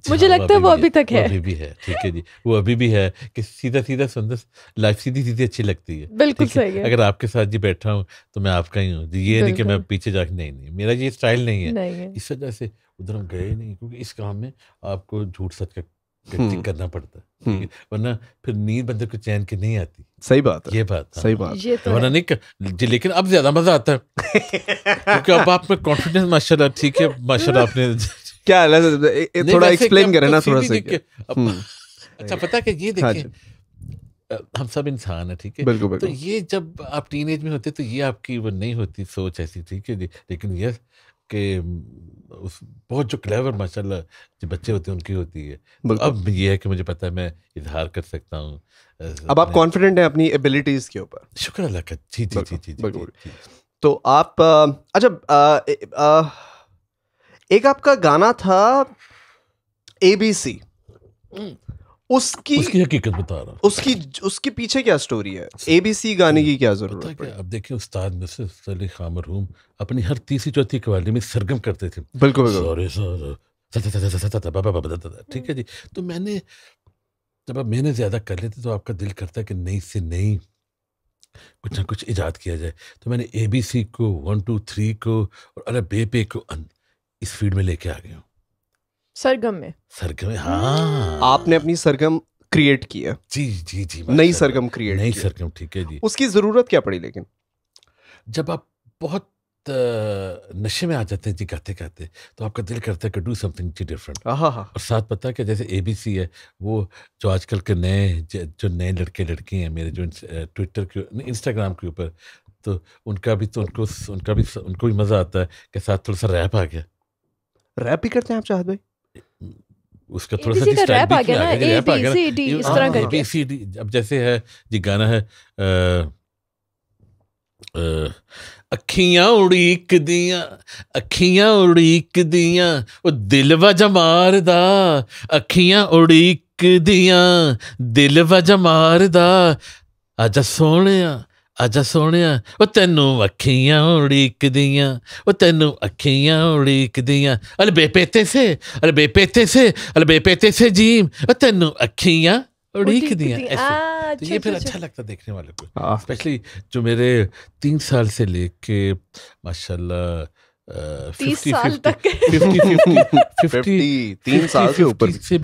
मुझे हाँ, लगता है वो अभी तक है अभी भी है ठीक है जी वो अभी भी है कि सीधा सीधा सुंदर लाइफ सीधी सीधी अच्छी लगती है बिल्कुल सही है अगर आपके साथ जी बैठा हूँ तो मैं आपका ही हूँ ये नहीं कि मैं पीछे जाके नहीं नहीं मेरा ये स्टाइल नहीं है इस वजह से उधर हम गए नहीं क्योंकि इस काम में आपको झूठ सच का प्रैक्टिक hmm. करना पड़ता hmm. है वरना फिर नींद बंदे को चैन की नहीं आती सही बात है ये बात है। सही बात ये तो वरना नहीं कर, लेकिन अब ज्यादा मजा आता है क्योंकि अब आप में कॉन्फिडेंस माशाल्लाह ठीक है माशाल्लाह आपने [laughs] क्या है तो थोड़ा एक्सप्लेन करें ना तो थोड़ा सा hmm. [laughs] अच्छा पता क्या ये हाँ देखिए हम सब इंसान है ठीक है तो ये जब आप टीन में होते तो ये आपकी वो नहीं होती सोच ऐसी ठीक है लेकिन यह कि उस बहुत जो क्लेवर माशाल्लाह जो बच्चे होते हैं उनकी होती है तो अब ये है कि मुझे पता है मैं इजहार कर सकता हूँ अब आप कॉन्फिडेंट हैं अपनी एबिलिटीज़ के ऊपर शुक्र अल्लाह का जी जी जी जी तो आप अच्छा एक आपका गाना था ए बी सी उसकी उसकी हकीकत बता रहा हूँ उसकी उसके पीछे क्या स्टोरी है एबीसी गाने की क्या जरूरत है अब देखिए उस्ताद मिसर अली खान मरहूम अपनी हर तीसरी चौथी कवाली में सरगम करते थे बिल्कुल सॉरी ठीक है जी तो मैंने जब आप मैंने ज़्यादा कर लेते तो आपका दिल करता कि नई से नई कुछ ना कुछ ईजाद किया जाए तो मैंने ए बी सी को वन टू थ्री को और अरे बे पे को इस फील्ड में लेके आ गया हूँ सरगम में सरगम हाँ आपने अपनी सरगम क्रिएट की है जी जी जी नई सरगम क्रिएट नई सरगम ठीक है जी उसकी जरूरत क्या पड़ी लेकिन जब आप बहुत नशे में आ जाते हैं जी गाते गाते तो आपका दिल करता है कि डू समथिंग जी डिफरेंट हाँ, हाँ, हाँ। और साथ पता है कि जैसे एबीसी है वो जो आजकल के नए जो नए लड़के लड़के हैं मेरे जो ट्विटर के इंस्टाग्राम के ऊपर तो उनका भी तो उनको उनका भी उनको भी मज़ा आता है कि साथ थोड़ा सा रैप आ गया रैप भी करते हैं आप चाहत भाई उसका थोड़ा सा जिस टाइप आ गया ए बी सी डी इस हाँ, तरह करके बी सी डी अब जैसे है जी गाना है अखियां उड़ीक दिया अखियां उड़ीक दियां ओ दिलवा जमार दा अखियां उड़ीक दिया दिल वज मारदा आजा सोनिया ਅੱਜ ਸੋਹਣਿਆ ਉਹ ਤੈਨੂੰ ਅੱਖੀਆਂ ਉੜੀਕਦੀਆਂ ਉਹ ਤੈਨੂੰ ਅੱਖੀਆਂ ਉੜੀਕਦੀਆਂ ਅਲ ਬੇਪੇਤੇ ਸੇ ਅਲ ਬੇਪੇਤੇ ਸੇ ਅਲ ਬੇਪੇਤੇ ਸੇ ਜੀ ਉਹ ਤੈਨੂੰ ਅੱਖੀਆਂ उड़ीकदियाँ ऐसे तो ये फिर अच्छा लगता देखने वाले को स्पेशली जो मेरे तीन साल से लेके से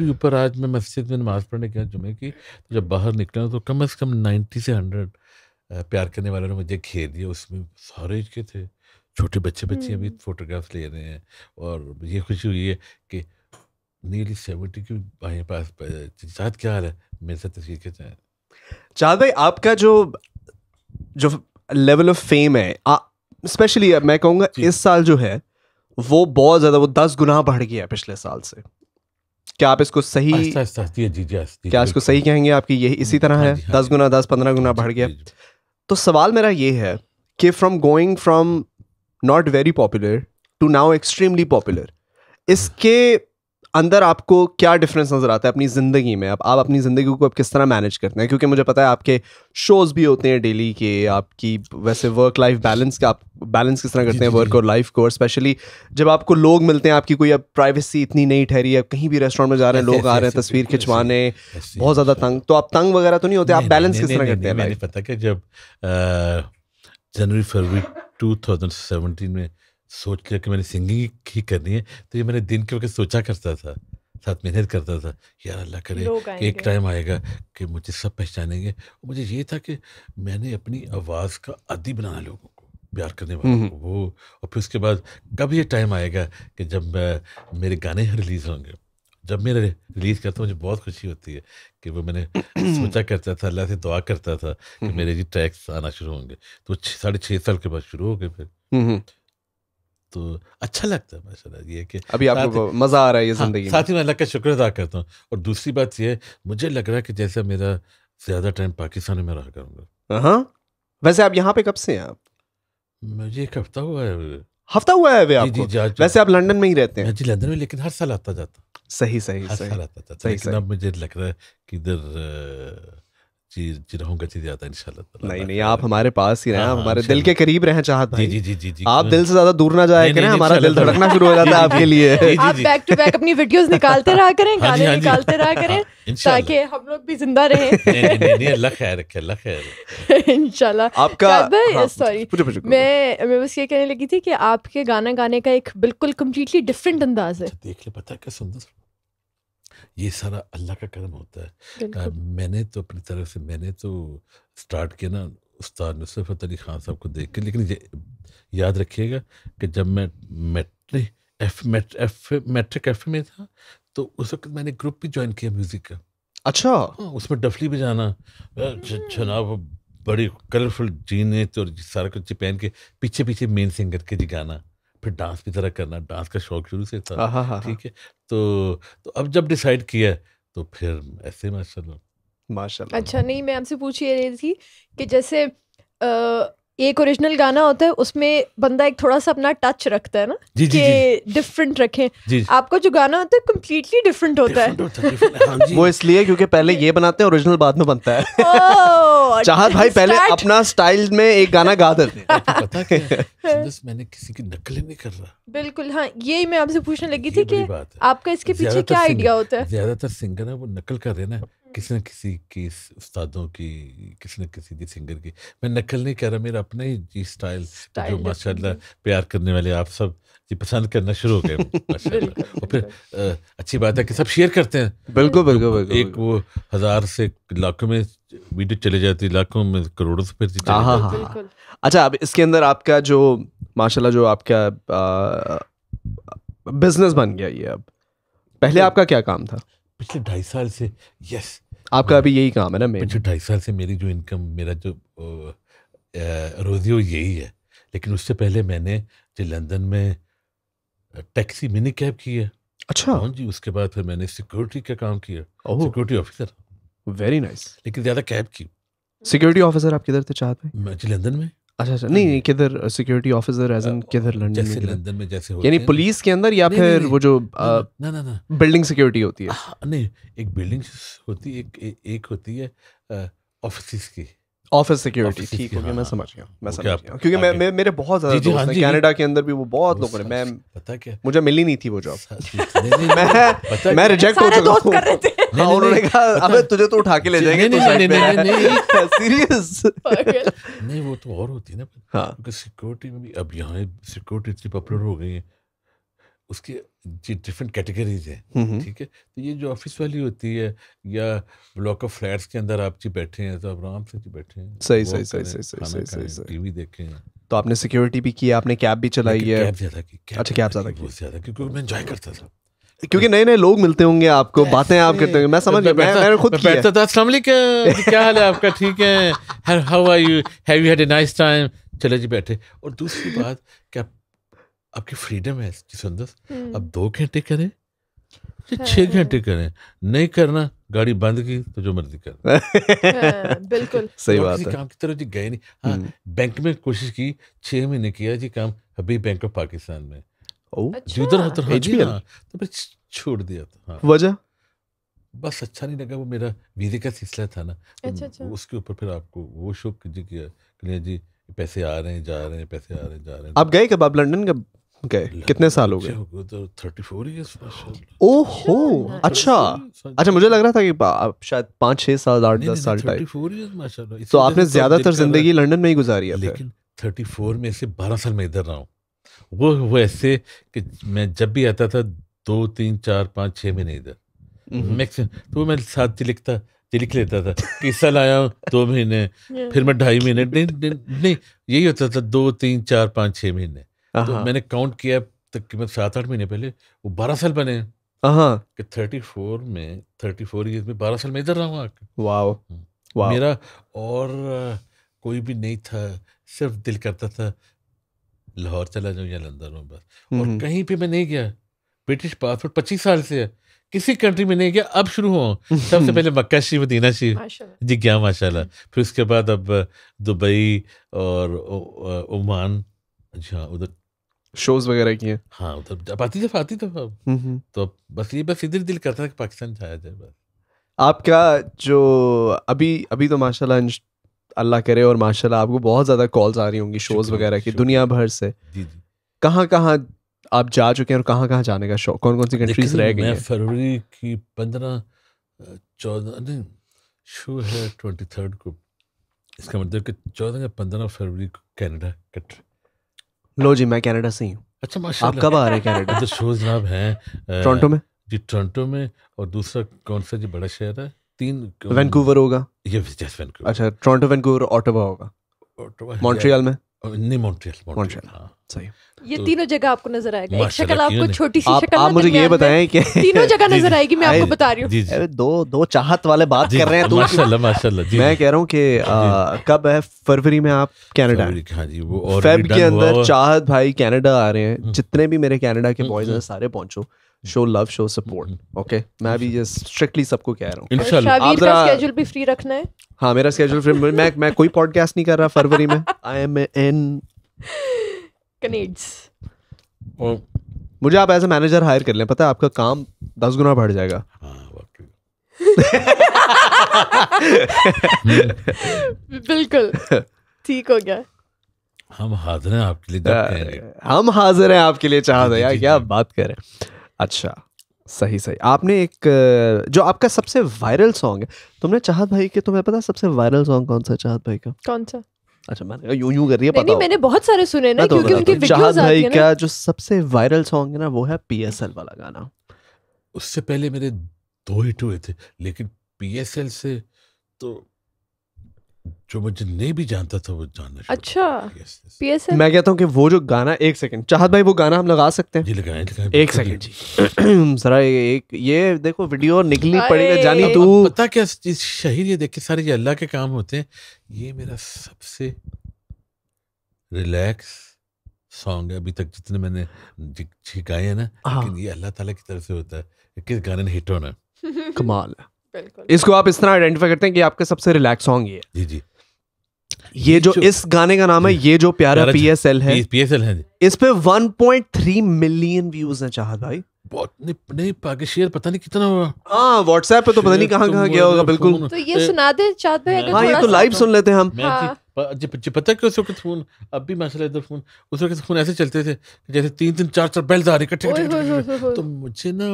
भी ऊपर आज मैं मस्जिद में नमाज पढ़ने गया जुमे की तो जब बाहर निकला तो कम से कम 90 से 100 प्यार करने वालों ने मुझे घेर दिया उसमें सारे के थे छोटे बच्चे बच्चे अभी हम्म। फोटोग्राफ्स ले रहे हैं और ये खुशी हुई है कि नीली सेवेंटी की भाई पास चाँद क्या हाल है मेरे साथ तस्वीर के हैं चाँद भाई आपका जो जो लेवल ऑफ फेम है स्पेशली मैं कहूँगा इस साल जो है वो बहुत ज़्यादा वो दस गुना बढ़ गया है पिछले साल से क्या आप इसको सही आस्ता, आस्ता, आस्ता, जी, जी, जी, क्या इसको सही कहेंगे आपकी यही इसी हम्म, तरह हाँ है हाँ दस गुना हाँ दस पंद्रह गुना बढ़ गया तो सवाल मेरा ये है कि from going from not very popular to now extremely popular इसके अंदर आपको क्या डिफरेंस नज़र आता है अपनी ज़िंदगी में अब आप अपनी ज़िंदगी को अब किस तरह मैनेज करते हैं क्योंकि मुझे पता है आपके शोज़ भी होते हैं डेली के आपकी वैसे वर्क लाइफ बैलेंस का आप बैलेंस किस तरह करते हैं वर्क और लाइफ को और स्पेशली जब आपको लोग मिलते हैं आपकी कोई अब प्राइवेसी इतनी नहीं ठहरी है कहीं भी रेस्टोरेंट में जा रहे हैं लोग आ रहे हैं तस्वीर खिंचवाने बहुत ज़्यादा तंग तो आप तंग वगैरह तो नहीं होते आप बैलेंस किस तरह करते हैं पता कि जब जनवरी फरवरी टू में सोच लिया कि मैंने सिंगिंग ही करनी है तो ये मैंने दिन के वक्त सोचा करता था साथ मेहनत करता था यार अल्लाह करे एक टाइम आएगा कि मुझे सब पहचानेंगे मुझे ये था कि मैंने अपनी आवाज़ का आदि बनाना लोगों को प्यार करने वालों हम्म। को वो और फिर उसके बाद कब ये टाइम आएगा कि जब मेरे गाने रिलीज़ होंगे जब मेरे रिलीज़ करता हूँ मुझे बहुत खुशी होती है कि वो मैंने [clears throat] सोचा करता था अल्लाह से दुआ करता था कि हम्म। मेरे जी ट्रैक्स आना शुरू होंगे तो साढ़े छः साल के बाद शुरू हो गए फिर हम्म, तो अच्छा लगता है माशाल्लाह ये कि अभी आपको मज़ा आ रहा है ये हाँ, ज़िंदगी साथ ही मैं अल्लाह का शुक्र अदा करता हूँ और दूसरी बात ये मुझे लग रहा है कि जैसे मेरा ज़्यादा टाइम पाकिस्तान में रहा करूँगा हाँ वैसे आप यहाँ पे कब से हैं आप मुझे एक हफ्ता हुआ है हफ्ता हुआ है वे आपको जी, जी, वैसे आप लंदन में ही रहते हैं जी लंदन में लेकिन हर साल आता जाता सही सही हर सही, साल आता जाता सही, लेकिन सही। अब मुझे लग रहा है कि इधर जी जी जी इंशाल्लाह नहीं नहीं आप हमारे पास ही रहें हाँ, हाँ, हमारे दिल के करीब रहें चाहत जी जी जी जी आप दिल से ज्यादा दूर ना करें हमारा दिल धड़कना शुरू हो जाता है आपके लिए आप बैक टू बैक अपनी वीडियोस निकालते रहा करें हाँ गाने निकालते रहा करें ताकि हम लोग भी जिंदा आपका मैं मैं बस ये कहने लगी थी कि आपके गाना गाने का एक बिल्कुल कम्प्लीटली डिफरेंट अंदाज है अच्छा, देख ले पता क्या सुंदर ये सारा अल्लाह का कदम होता है आ, मैंने तो अपनी तरफ से मैंने तो स्टार्ट किया ना उस्ताद नुसरफत अली खान साहब को देख के लेकिन याद रखिएगा कि जब मैं matric F mat F matric F में था तो उस वक्त मैंने ग्रुप भी ज्वाइन किया म्यूज़िक का अच्छा हाँ, उसमें डफली बजाना वो बड़ी कलरफुल जीने तो सारा कुछ पहन के पीछे पीछे मेन सिंगर के जी गाना फिर डांस भी जरा करना डांस का शौक शुरू से था हाँ, हाँ, हाँ, ठीक है तो तो अब जब डिसाइड किया तो फिर ऐसे माशाल्लाह माशाल्लाह अच्छा नहीं मैं आपसे पूछ ये रही थी कि जैसे आ, एक ओरिजिनल गाना होता है उसमें बंदा एक थोड़ा सा अपना टच रखता है ना जी, जी, कि डिफरेंट रखें जी, जी. आपका जो गाना होता है कम्प्लीटली डिफरेंट होता है होता, वो इसलिए क्योंकि पहले ये बनाते हैं ओरिजिनल बाद में बनता है [laughs] चाहत भाई पहले अपना स्टाइल में एक गाना गा देते [laughs] पता मैंने किसी की नकल नहीं कर रहा बिल्कुल हाँ यही मैं आपसे पूछने लगी थी कि आपका इसके पीछे क्या आइडिया होता है ज्यादातर सिंगर है वो नकल कर रहे ना किसी न किसी की उस्तादों की किसी न किसी की सिंगर की मैं नकल नहीं कह रहा मेरा अपना ही जी स्टाइल जो माशाल्लाह प्यार करने वाले आप सब जी पसंद करना शुरू हो गए [laughs] और फिर आ, अच्छी बात है कि सब शेयर करते हैं बिल्कुल बिल्कुल तो बिल्कुल एक वो हजार से लाखों में वीडियो चले जाती लाखों में करोड़ों से फिर हाँ हाँ हाँ, हाँ। अच्छा अब इसके अंदर आपका जो माशाल्लाह जो आपका बिजनेस बन गया ये अब पहले आपका क्या काम था पिछले ढाई साल से यस आपका अभी यही काम है ना पिछले ढाई साल से मेरी जो इनकम मेरा जो रोजी वो यही है लेकिन उससे पहले मैंने जो लंदन में टैक्सी मिनी कैब की है अच्छा हाँ जी उसके बाद फिर मैंने सिक्योरिटी का काम किया सिक्योरिटी ऑफिसर वेरी नाइस लेकिन ज्यादा कैब की सिक्योरिटी ऑफिसर आप किधर थे चाहते हैं मैं जी लंदन में अच्छा अच्छा नहीं किधर सिक्योरिटी ऑफिसर एज इन किधर लंदन जैसे लंदन में जैसे यानी पुलिस के अंदर या फिर वो जो ना ना ना बिल्डिंग सिक्योरिटी होती है हाँ, नहीं एक बिल्डिंग होती है एक एक होती है ऑफिस की ऑफिस सिक्योरिटी ठीक हो गया मैं हाँ, हाँ। समझ गया मैं समझ गया क्योंकि मैं मे, मेरे बहुत ज्यादा दोस्त हाँ हैं कनाडा के अंदर भी वो बहुत लोग हैं मैं पता क्या मुझे मिली नहीं थी वो जॉब [laughs] मैं मैं रिजेक्ट हो चुका हूं हां उन्होंने कहा अबे तुझे तो उठा के ले जाएंगे नहीं नहीं नहीं सीरियस [laughs] नहीं वो तो और होती है ना हां सिक्योरिटी में भी अब यहां सिक्योरिटी इतनी पॉपुलर हो गई है उसके जी डिफरेंट कैटेगरीज हैं हम्म, हम्म। ठीक है तो ये जो ऑफिस वाली होती है या ब्लॉक ऑफ फ्लैट्स के अंदर आप जी बैठे हैं तो आप आराम से जी बैठे हैं सही सही सही सही सही सही सही टी टीवी देखें तो आपने सिक्योरिटी भी की आपने कैब भी चलाई है कैब ज्यादा की अच्छा कैब ज्यादा की बहुत ज्यादा क्योंकि मैं एंजॉय करता था क्योंकि नए नए लोग मिलते होंगे आपको बातें आप करते होंगे मैं समझ मैं, मैं मैंने खुद बैठता था अस्सलाम वालेकुम क्या हाल है आपका ठीक है how are you have you had a nice time चले जी बैठे और दूसरी बात क्या आपकी फ्रीडम है इसकी अंदर हम्म। आप दो घंटे करें छह हाँ। घंटे करें नहीं करना गाड़ी बंद की तो जो मर्जी कर [laughs] हाँ, बिल्कुल सही बात है काम की तरफ जी गए नहीं हाँ हम्म। बैंक में कोशिश की छह महीने किया जी काम अभी बैंक ऑफ पाकिस्तान में अच्छा। जिधर उधर हाँ, तो फिर छोड़ दिया था तो, हाँ। वजह बस अच्छा नहीं लगा वो मेरा वीजे का सिलसिला था ना तो अच्छा, अच्छा। उसके ऊपर फिर आपको वो शोक जी किया जी पैसे आ रहे हैं जा रहे हैं पैसे आ रहे हैं जा रहे हैं आप गए कब आप लंदन कब गए कितने साल हो गए तो ओहो अच्छा अच्छा मुझे लग रहा था कि आप शायद पाँच छह साल आठ दस साल टाइम तो आपने तो ज्यादातर जिंदगी लंदन में ही गुजारी है लेकिन थर्टी फोर में से बारह साल में इधर रहा हूँ वो वो ऐसे कि मैं जब भी आता था दो तीन चार पाँच छः महीने इधर मैक्सिम तो मैं साथ ही लिखता लिख लेता था कि इस साल आया हूँ दो महीने फिर मैं ढाई महीने नहीं नहीं यही होता था दो तीन चार पाँच छः महीने तो मैंने काउंट किया तकरीबन सात आठ महीने पहले वो बारह साल बने कि थर्टी फोर में थर्टी फोर ईयर में बारह साल में इधर रहा हूँ आके वाह हम्म। मेरा और कोई भी नहीं था सिर्फ दिल करता था लाहौर चला जाऊँ या लंदन में बस हम्म, और हम्म। कहीं पे मैं नहीं गया ब्रिटिश पासपोर्ट पच्चीस साल से है किसी कंट्री में नहीं गया अब शुरू हुआ [laughs] सबसे पहले मक्का शरीफ मदीना शरीफ जी गया माशाल्लाह फिर उसके बाद अब दुबई और ओमान जी अच्छा, हाँ उधर शोज वगैरह किए हाँ मतलब, तो, तो, तो अब आती दफा आती दफा तो बस ये बस इधर दिल करता था कि पाकिस्तान जाया जाए बस आपका जो अभी अभी तो माशाल्लाह अल्लाह करे और माशाल्लाह आपको बहुत ज़्यादा कॉल्स आ रही होंगी शोज वगैरह की दुनिया भर से जी जी कहाँ कहाँ आप जा चुके हैं और कहाँ कहाँ जाने का शौक कौन कौन सी कंट्रीज रह गई हैं फरवरी की पंद्रह चौदह नहीं शो है ट्वेंटी थर्ड को इसका मतलब कि चौदह या पंद्रह फरवरी को कैनेडा कनाडा लो जी मैं कनाडा से ही हूँ अच्छा माशा आप कब आ रहे हैं कनाडा [laughs] तो शो जनाब हैं [laughs] टोरंटो में जी टोरंटो में और दूसरा कौन सा जी बड़ा शहर है तीन वैंकूवर होगा ये जस्ट वैंकूवर अच्छा टोरंटो वैंकूवर ऑटोवा होगा मॉन्ट्रियल में नहीं मॉन्ट्रियल मॉन्ट्रियल हाँ सही ये तीनों जगह आपको नजर आएगा एक शक्ल आपको छोटी सी शक्ल आप मुझे ये बताएं कि तीनों जगह [laughs] नजर आएगी मैं आपको बता रही हूँ अरे दो दो चाहत वाले बात कर रहे हैं तो माशाल्लाह माशाल्लाह मैं कह रहा हूँ कि कब है फरवरी में आप कनाडा हाँ फेब के अंदर चाहत भाई कनाडा आ रहे हैं हम्म। जितने भी मेरे कनाडा के बॉयज हम्म, हैं हम्म। सारे पहुंचो show love show support okay मैं भी ये स्ट्रिक्टली सबको कह रहा हूँ इंशाल्लाह आप स्केड्यूल भी फ्री रखना है हाँ मेरा स्केड्यूल फ्री मैं मैं कोई पॉडकास्ट नहीं कर रहा फरवरी में आई एम इन कनेड्स मुझे आप एज मैनेजर हायर कर लें पता है आपका काम दस गुना बढ़ जाएगा हाँ, [laughs] बिल्कुल ठीक हो गया हम हाजिर हैं आपके लिए [laughs] हम हाजिर हैं आपके लिए चाह यार क्या बात करें अच्छा सही सही आपने एक जो आपका सबसे वायरल सॉन्ग है तुमने चाहत भाई के तुम्हें पता सबसे वायरल सॉन्ग कौन सा चाहत भाई का कौन सा अच्छा मैंने तो यूं यूं कर रही है पता नहीं मैंने बहुत सारे सुने ना क्योंकि उनके वीडियोस आते हैं क्या जो सबसे वायरल सॉन्ग है ना वो है पीएसएल वाला गाना उससे पहले मेरे दो हिट हुए थे लेकिन पीएसएल से तो जो मुझे नहीं भी जानता था वो जानना अच्छा yes, yes. मैं कहता हूँ कि वो जो गाना एक सेकंड चाहत भाई वो गाना हम लगा सकते हैं जी लगाएं लगाएं एक सेकंड जी [clears throat] जरा एक ये देखो वीडियो निकलनी पड़ेगा जानी तू पता क्या शहीद ये देख सारे ये अल्लाह के काम होते हैं ये मेरा सबसे रिलैक्स सॉन्ग है अभी तक जितने मैंने गाए हैं ना हाँ। लेकिन ये अल्लाह ताला की तरफ से होता है किस गाने ने हिट होना [laughs] कमाल है इसको आप इस तरह आइडेंटिफाई करते हैं कि आपका सबसे रिलैक्स सॉन्ग ये जी जी ये जो इस गाने का नाम है ये जो प्यारा पीएसएल है एल है इस पे 1.3 मिलियन व्यूज हैं चाहत भाई नहीं पाकि शेयर पता नहीं कितना हुआ हाँ व्हाट्सएप पे तो पता नहीं कहाँ तो कहाँ गया होगा बिल्कुल तो ये सुना दे चाहत भाई हाँ ये तो लाइव सुन लेते हैं हम हाँ। जी, पता है उस वक्त फोन अब भी माशाल्लाह इधर फोन उस वक्त फोन ऐसे चलते थे जैसे तीन तीन चार चार बेल आ रही इकट्ठे तो मुझे ना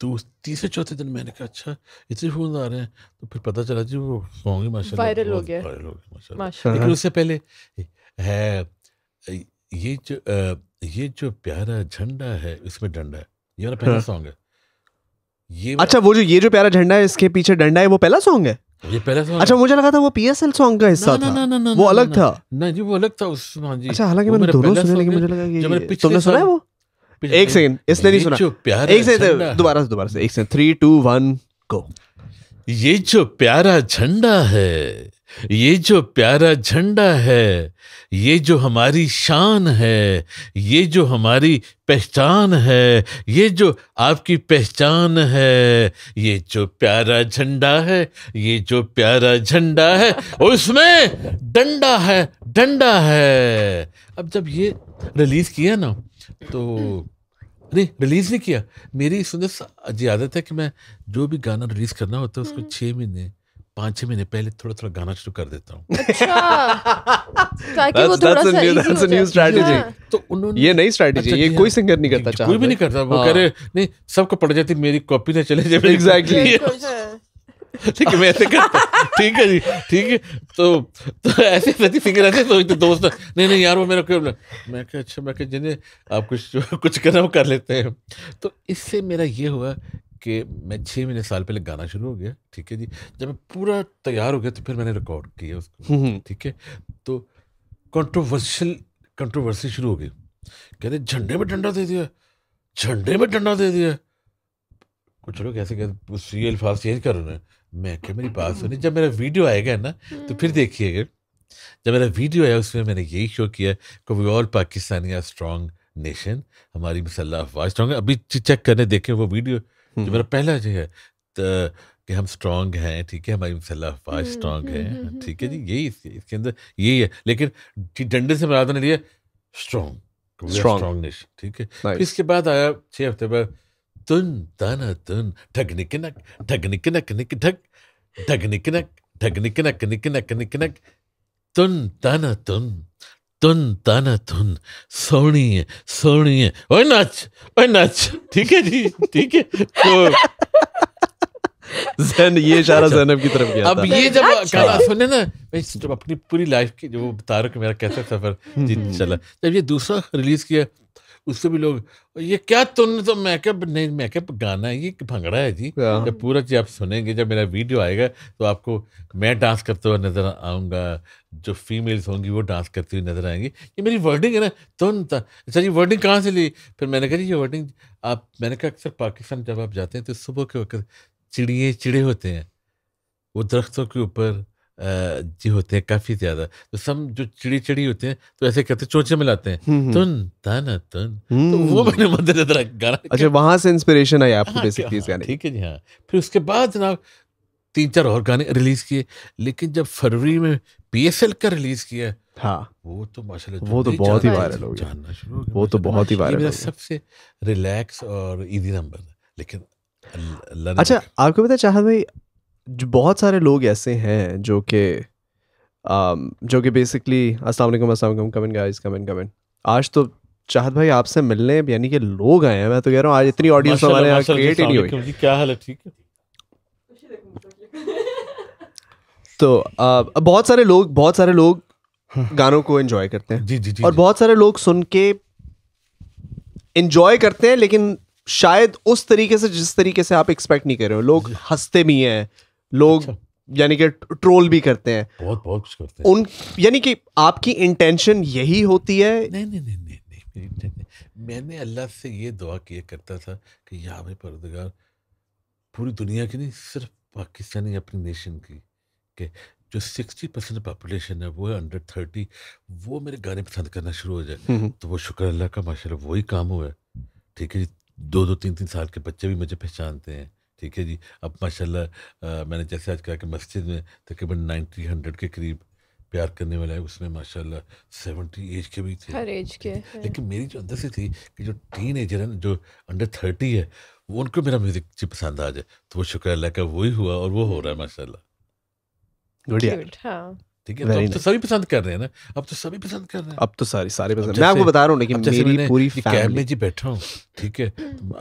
तो उस तीसरे चौथे दिन मैंने कहा अच्छा इतने फोन आ रहे हैं तो फिर पता चला जी वो सॉन्ग ही माशा वायरल हो गया वायरल हो गया माशाल्लाह लेकिन उससे पहले है ये जो ये जो प्यारा झंडा है इसमें डंडा है ये वाला पहला सॉन्ग हाँ। है ये अच्छा वो जो ये जो प्यारा झंडा है इसके पीछे डंडा है वो पहला सॉन्ग है ये पहला सॉन्ग अच्छा मुझे लगा था वो पीएसएल सॉन्ग का हिस्सा था ना, ना, ना, वो अलग था नहीं जी वो अलग था उस हाँ जी अच्छा हालांकि मैंने दोनों सुने लेकिन मुझे लगा कि तुमने सुना है वो एक सेकंड इसने नहीं सुना एक सेकंड दोबारा से दोबारा से एक second three two one go ये जो प्यारा झंडा है ये जो प्यारा झंडा है ये जो हमारी शान है ये जो हमारी पहचान है ये जो आपकी पहचान है ये जो प्यारा झंडा है ये जो प्यारा झंडा है उसमें डंडा है डंडा है अब जब ये रिलीज किया ना तो नहीं रिलीज़ नहीं किया मेरी इस जी आदत है कि मैं जो भी गाना रिलीज़ करना होता है उसको हम्म। छः महीने पाँच छह महीने पहले थोड़ा थोड़ा गाना शुरू कर देता हूँ अच्छा। [laughs] हाँ। तो ये नई स्ट्रैटेजी अच्छा, ये कोई सिंगर हाँ। नहीं करता कोई भी नहीं करता वो हाँ। कह रहे नहीं सबको पड़ जाती मेरी कॉपी ना चले जाए एग्जैक्टली ठीक है मैं ऐसे करता ठीक है जी ठीक है तो तो ऐसे प्रति फिंगर ऐसे तो दोस्त नहीं नहीं यार वो मेरा क्यों मैं क्या अच्छा मैं क्या जिन्हें आप कुछ कुछ करना कर लेते हैं तो इससे मेरा ये हुआ कि मैं छः महीने साल पहले गाना शुरू हो गया ठीक है जी जब मैं पूरा तैयार हो गया तो फिर मैंने रिकॉर्ड किया उसको हम्म, हम्म। ठीक है तो कंट्रोवर्शियल कंट्रोवर्सी शुरू हो गई कहते झंडे में डंडा दे दिया झंडे में डंडा दे दिया कुछ लोग ऐसे कहते सी अल्फाज चेंज कर रहे हैं मैं क्या मेरी बात सुनी जब मेरा वीडियो आएगा ना तो फिर देखिएगा जब मेरा वीडियो आया उसमें मैंने यही शो किया कि we all Pakistani are strong nation हमारी मसल्ला अफवाह स्ट्रॉन्ग अभी चेक करने देखें वो वीडियो जो हम्म। मेरा पहला जो है कि हम स्ट्रॉन्ग हैं ठीक है हमारी मसल्ला अफवाह हम्म, स्ट्रांग है हम्म, हाँ, ठीक है जी यही इसके अंदर यही है लेकिन डंडे से मरादा ने लिया स्ट्रॉन्ग स्ट्रॉन्ग नेशन ठीक है इसके बाद आया छः हफ्ते बाद तुन तन तुन ढग निकनक ढग निकनक निक ढग ढग निकनक ढग निकनक नक ठग निक नक निक नक तुन तन तुन तुन तन तुन सोनी सोनी ओए नच ओए नच ठीक है जी ठीक है तो जैन ये इशारा जैनब की तरफ गया अब ये जब गाना सुने ना भाई जब अपनी पूरी लाइफ की जो बता रहा कि मेरा कैसा सफर जी चला जब ये दूसरा रिलीज किया उससे भी लोग ये क्या तुमने तो मेकअप नहीं मेकअप गाना है ये भंगड़ा है जी जब पूरा चीज आप सुनेंगे जब मेरा वीडियो आएगा तो आपको मैं डांस करते हुए नजर आऊँगा जो फीमेल्स होंगी वो डांस करती हुई नजर आएंगी ये मेरी वर्डिंग है ना तुम अच्छा ये वर्डिंग कहाँ से ली फिर मैंने कहा ये वर्डिंग आप मैंने कहा अक्सर पाकिस्तान जब आप जाते हैं तो सुबह के वक्त चिड़िए चिड़े होते हैं वो दरख्तों के ऊपर जी होते हैं काफी ज्यादा तो सम जो चिड़ी चिड़ी होते हैं तो ऐसे कहते चोचे मिलाते हैं हम्म, हम्म। तुन तन तुन तो वो हम्म। मैंने मद्देनजर गाना [laughs] अच्छा वहां से इंस्पिरेशन आया आपको बेसिकली हाँ, इस हाँ, गाने ठीक है जी हाँ फिर उसके बाद जनाब तीन चार और गाने रिलीज किए लेकिन जब फरवरी में पीएसएल का रिलीज किया हाँ वो तो माशाल्लाह वो तो बहुत ही वायरल हो गया वो तो बहुत ही वायरल मेरा सबसे रिलैक्स और ईजी नंबर लेकिन अच्छा आपको पता चाहत भाई जो बहुत सारे लोग ऐसे हैं जो कि um, जो कि बेसिकली अस्सलाम कमिन कमेंट गाइस कमेंट कमेंट आज तो चाहत भाई आपसे मिलने यानी कि लोग आए हैं मैं तो कह रहा हूँ आज इतनी ऑडियंस हमारे यहाँ क्रिएट ही नहीं हुई क्या हाल है ठीक है तो आ, uh, बहुत सारे लोग बहुत सारे लोग गानों को एंजॉय करते हैं जी जी जी और बहुत सारे लोग सुन के एंजॉय करते हैं लेकिन शायद उस तरीके से जिस तरीके से आप एक्सपेक्ट नहीं कर रहे हो लोग हंसते भी हैं लोग अच्छा। यानी कि ट्रोल भी करते हैं बहुत बहुत कुछ करते हैं उन यानी कि आपकी इंटेंशन यही होती है नहीं नहीं नहीं नहीं, नहीं मैंने अल्लाह से ये दुआ किया करता था कि यहाँ पे परदगार पूरी दुनिया की नहीं सिर्फ पाकिस्तानी अपनी नेशन की के जो सिक्सटी परसेंट पॉपुलेशन है वो है अंडर थर्टी वो मेरे गाने पसंद करना शुरू हो जाए हम्म, हम्म। तो वो शुक्र अल्लाह का माशा वही काम हुआ है ठीक है जी दो दो तीन तीन साल के बच्चे भी मुझे पहचानते हैं ठीक है जी अब माशाल्लाह मैंने जैसे आज कहा कि मस्जिद में तकरीबन नाइन्टी हंड्रेड के करीब प्यार करने वाला है उसमें माशाल्लाह सेवेंटी एज के भी थे हर एज के हाँ। लेकिन मेरी जो अंदर से थी कि जो टीन एजर है जो अंडर थर्टी है वो उनको मेरा म्यूज़िक जी पसंद आ जाए तो वो शुक्र अल्लाह का वही हुआ और वो हो रहा है माशा हाँ। ठीक है तो अब तो सभी पसंद कर रहे हैं ना अब तो सभी पसंद कर रहे हैं अब तो सारी सारे पसंद मैं आपको बता रहा हूँ लेकिन मेरी पूरी कैब में जी बैठा हूँ ठीक है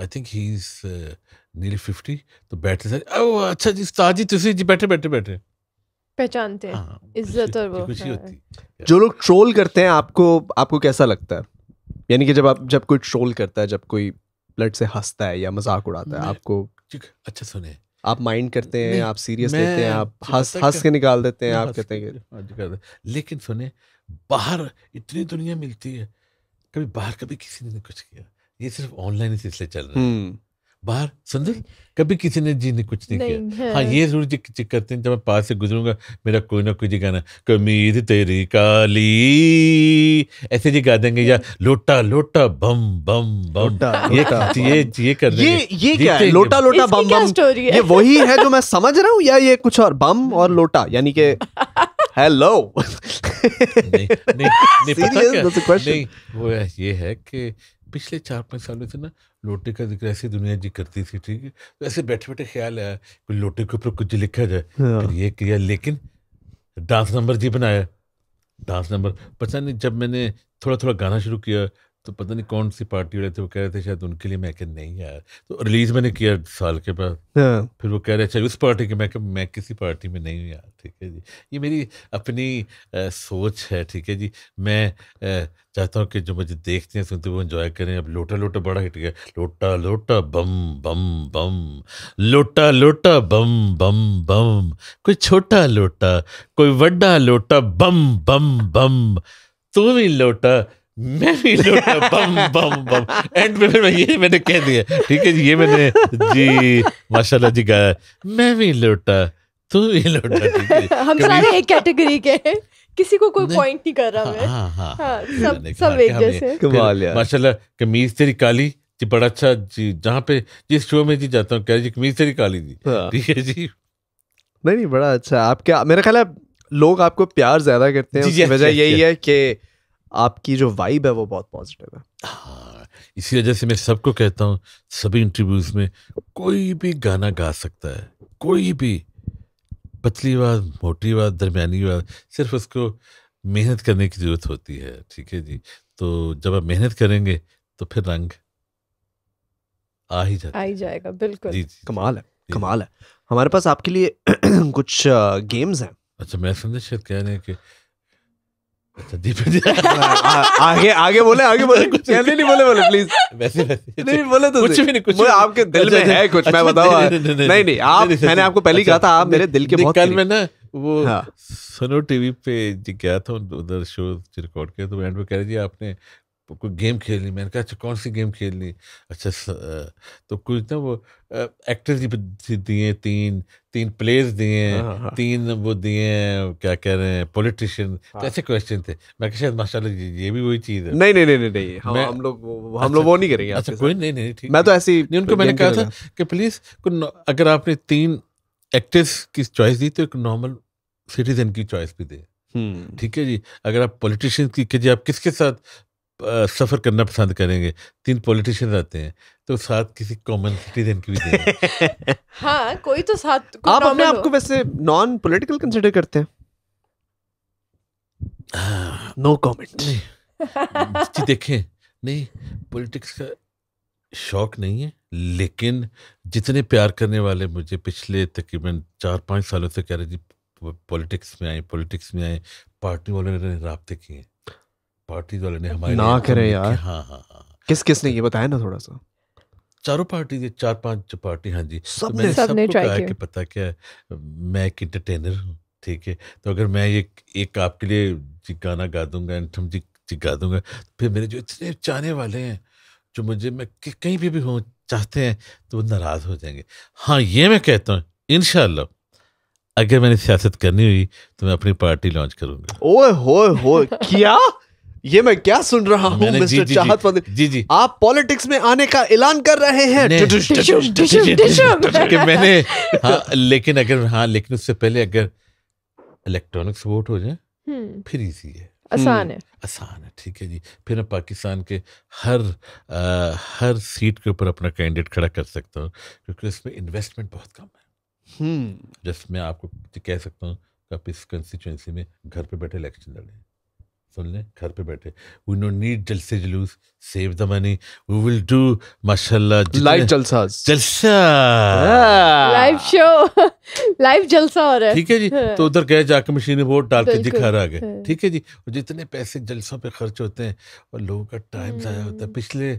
आई थिंक ही इज़ नीली फिफ्टी तो बैठे सारे ओ अच्छा जी उस्ताद जी तुसी जी बैठे बैठे बैठे पहचानते हैं हाँ, इज्जत और वो खुशी हाँ। होती जो लोग ट्रोल करते हैं आपको आपको कैसा लगता है यानी कि जब आप जब कोई ट्रोल करता है जब कोई ब्लड से हंसता है या मजाक उड़ाता है आपको अच्छा सुने आप माइंड करते हैं आप सीरियस लेते हैं आप हंस हंस के निकाल देते हैं आप कहते हैं हाँ, लेकिन सुने बाहर इतनी दुनिया मिलती है कभी बाहर कभी किसी ने तो कुछ किया ये सिर्फ ऑनलाइन सिलसिले चल रहे हैं हम्म। बाहर संजय कभी किसी ने जी ने कुछ नहीं, नहीं किया हाँ।, हाँ ये जरूर चिक चिक करते हैं जब मैं पास से गुजरूंगा मेरा कोई ना कोई जी गाना कमीर तेरी काली ऐसे जी गा देंगे या लोटा लोटा बम बम बम ये ये ये कर ये ये क्या है लोटा लोटा बम बम ये वही है जो मैं समझ रहा हूँ या ये कुछ और बम और लोटा यानी के हेलो नहीं नहीं नहीं नहीं वो ये है कि पिछले चार पाँच सालों से ना लोटे का जिक्र ऐसी दुनिया जी करती थी ठीक है तो ऐसे बैठे बैठे ख्याल आया कि लोटे के ऊपर कुछ लिखा जाए हाँ। फिर ये किया लेकिन डांस नंबर जी बनाया डांस नंबर पता नहीं जब मैंने थोड़ा थोड़ा गाना शुरू किया तो पता नहीं कौन सी पार्टी वाले थे वो कह रहे थे शायद उनके लिए मैं क्या नहीं यार तो रिलीज मैंने किया साल के बाद हाँ। फिर वो कह रहे अच्छा उस पार्टी के मैं मैं किसी पार्टी में नहीं हूँ यार ठीक है जी ये मेरी अपनी आ, सोच है ठीक है जी मैं आ, चाहता हूँ कि जो मुझे देखते हैं सुनते वो इन्जॉय करें अब लोटा लोटा बड़ा हिट गया लोटा लोटा बम बम बम लोटा लोटा बम बम बम कोई छोटा लोटा कोई वड्डा लोटा बम बम बम तू भी लोटा मैं भी बम बम बम एंड में फिर मैं ये मैंने कह दिया ठीक है ये मैंने जी माशाल्लाह जी गाया मैं भी लौटा तू भी लौटा हम सारे एक कैटेगरी के हैं किसी को कोई पॉइंट नहीं कर रहा मैं हाँ, हाँ, हाँ, हाँ सब सब हाँ, एक जैसे कमाल यार माशाल्लाह कमीज तेरी काली जी बड़ा अच्छा जी जहाँ पे जिस शो में जी जाता हूँ कह जी कमीज तेरी काली जी हाँ। ठीक है जी नहीं नहीं बड़ा अच्छा आप क्या मेरा ख्याल है लोग आपको प्यार ज्यादा करते हैं वजह यही है कि आपकी जो वाइब है वो बहुत पॉजिटिव है हाँ, इसी वजह से मैं सबको कहता हूँ सभी इंटरव्यूज में कोई भी गाना गा सकता है कोई भी पतली आवाज मोटी आवाज दरमियानी आवाज सिर्फ उसको मेहनत करने की ज़रूरत होती है ठीक है जी तो जब आप मेहनत करेंगे तो फिर रंग आ ही जाता आ ही जाएगा बिल्कुल जी, जी, कमाल है जी, कमाल है हमारे पास आपके लिए [clears throat] कुछ गेम्स हैं अच्छा मैं समझा शायद कह रहे हैं कि [laughs] हाँ, हाँ, आगे आगे बोले आगे बोले कुछ नहीं [laughs] नहीं बोले बोले प्लीज [laughs] वैसे वैसे नहीं बोले तो कुछ भी नहीं कुछ आपके दिल अच्छा, में अच्छा। है कुछ मैं अच्छा, नहीं नहीं आप मैंने आपको पहले ही कहा था आप मेरे दिल के बहुत कल ना वो हाँ। टीवी पे गया था उधर शो रिकॉर्ड किया तो एंड में कह रहे जी आपने तो कोई गेम खेलनी मैंने कहा अच्छा कौन सी गेम खेलनी अच्छा तो कुछ ना वो एक्टर्स दिए तीन तीन प्लेयर्स दिए हाँ, हाँ, हाँ। तीन वो दिए क्या कह रहे हैं पॉलिटिशियन तो ऐसे क्वेश्चन थे मैं शायद माशाल्लाह ये भी वही चीज़ है नहीं नहीं नहीं नहीं हम हम लोग हम अच्छा, लोग वो नहीं करेंगे अच्छा कोई नहीं नहीं ठीक मैं तो ऐसे ही उनको मैंने कहा था कि प्लीज़ अगर आपने तीन एक्टर्स की चॉइस दी तो एक नॉर्मल सिटीजन की चॉइस भी दे हम्म। ठीक है जी अगर आप पॉलिटिशियन की जी आप किसके साथ सफ़र करना पसंद करेंगे तीन पॉलिटिशियन आते हैं तो साथ किसी कॉमन सिटीजन की भी देंगे [laughs] हाँ कोई तो साथ कोई आप अपने आपको वैसे नॉन पॉलिटिकल कंसिडर करते हैं हाँ। नो कमेंट जी देखें नहीं पॉलिटिक्स का शौक नहीं है लेकिन जितने प्यार करने वाले मुझे पिछले तकरीबन चार पाँच सालों से कह रहे जी पॉलिटिक्स में आए पॉलिटिक्स में आए पार्टी वालों ने रबते किए पार्टी वाले ने हमारे ना करें यार हाँ हाँ हाँ किस किस ने ये बताया ना थोड़ा सा चारों पार्टी चार पांच पार्टी हाँ जी सब तो सब ने सबको कहा कि पता क्या मैं एक इंटरटेनर हूँ ठीक है तो अगर मैं ये एक आपके लिए जी गाना गा दूंगा एंथम जी जी गा दूंगा तो फिर मेरे जो इतने चाहने वाले हैं जो मुझे मैं कहीं भी भी हूँ चाहते हैं तो वो नाराज़ हो जाएंगे हाँ ये मैं कहता हूँ इन अगर मैंने सियासत करनी हुई तो मैं अपनी पार्टी लॉन्च करूंगा ओए होए हो [laughs] क्या ये मैं क्या सुन रहा हूँ मिस्टर चाहत जी, जी जी आप पॉलिटिक्स में आने का ऐलान कर रहे हैं कि मैंने हाँ, लेकिन अगर हाँ लेकिन उससे पहले अगर इलेक्ट्रॉनिक्स वोट हो जाए हम्म। फिर इजी है आसान हम्म। है आसान है ठीक है जी फिर मैं पाकिस्तान के हर आ, हर सीट के ऊपर अपना कैंडिडेट खड़ा कर सकता हूँ क्योंकि इसमें इन्वेस्टमेंट बहुत कम है हम्म। जस्ट मैं आपको कह सकता हूँ कि आप इस कंस्टिट्यूंसी में घर पे बैठे इलेक्शन लड़ें सुन लें घर पे बैठे वी नो नीड से जलूस save the money. We will do mashallah live jalsas. Jalsa. Yeah. Live show. Live जलसा हो रहा है ठीक है जी तो उधर गए जाके मशीन वोट डाल के दिखा रहा है हाँ। ठीक है जी और जितने पैसे जलसों पे खर्च होते हैं और लोगों का टाइम हाँ। जाया होता है पिछले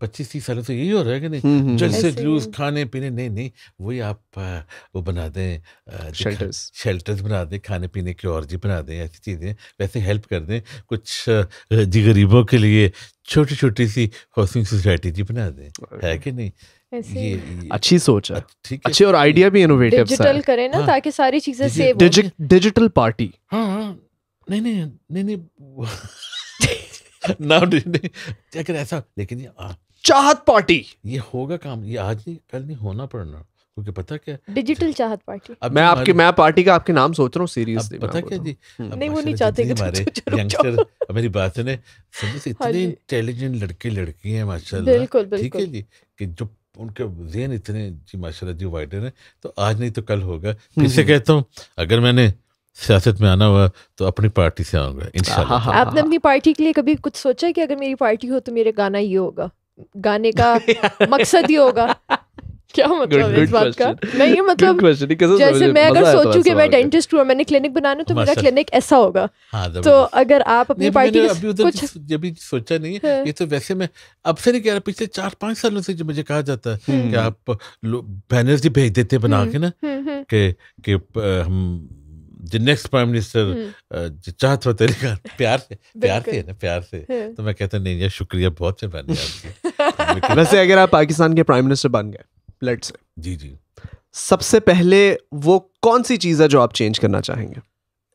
पच्चीस तीस सालों से यही हो रहा है कि नहीं हम्म, हम्म। जलसे जूस खाने पीने नहीं नहीं वही आप वो बना दें शेल्टर्स शेल्टर्स बना दें खाने पीने की और जी बना दें ऐसी चीज़ें वैसे हेल्प कर दें कुछ जी गरीबों के लिए छोटी छोटी सी हाउसिंग सोसाइटी जी बना दें है कि नहीं ये, अच्छी सोच है ठीक अच्छे और आइडिया भी इनोवेटिव डिजिटल करें ना हाँ, ताकि सारी चीजें सेव डिजिटल पार्टी हाँ हाँ नहीं नहीं नहीं नहीं ना नहीं [laughs] ऐसा लेकिन ये चाहत पार्टी ये होगा काम ये आज नहीं कल नहीं होना पड़ना क्योंकि पता क्या डिजिटल चाहत पार्टी अब मैं आपके मैं पार्टी का आपके नाम सोच रहा हूँ सीरियस पता क्या जी नहीं वो नहीं चाहते यंगस्टर मेरी बात ने हाँ इतने इंटेलिजेंट लड़के लड़की हैं माशाल्लाह बिल्कुल ठीक है जी कि जो उनके जहन इतने जी माशाल्लाह जी वाइडर हैं तो आज नहीं तो कल होगा इसे हम्म, हम्म। कहता हूँ अगर मैंने सियासत में आना हुआ तो अपनी पार्टी से आऊंगा इंशाल्लाह हाँ, हाँ, आपने अपनी पार्टी के लिए कभी कुछ सोचा कि अगर मेरी पार्टी हो तो मेरे गाना ये होगा गाने का [laughs] मकसद ही होगा क्या मतलब इस बात का नहीं मतलब जैसे मैं अगर तो सोचूं कि मैं डेंटिस्ट मैंने क्लिनिक बनाना तो मेरा क्लिनिक ऐसा होगा हाँ, तो अगर आप अपनी पार्टी कुछ जब सोचा नहीं है हाँ। ये तो वैसे मैं अब से नहीं कह रहा पिछले चार पांच सालों से जो मुझे कहा जाता है हम्म। कि आप बैनर्स भी भेज देते बना हम्म, के ना हम्म, कि हम जो नेक्स्ट प्राइम मिनिस्टर जो हो तेरे का प्यार से [laughs] प्यार से ना प्यार से हाँ। तो मैं कहता नहीं यार शुक्रिया बहुत से बन [laughs] वैसे अगर आप पाकिस्तान के प्राइम मिनिस्टर बन गए ब्लड से जी जी सबसे पहले वो कौन सी चीज़ है जो आप चेंज करना चाहेंगे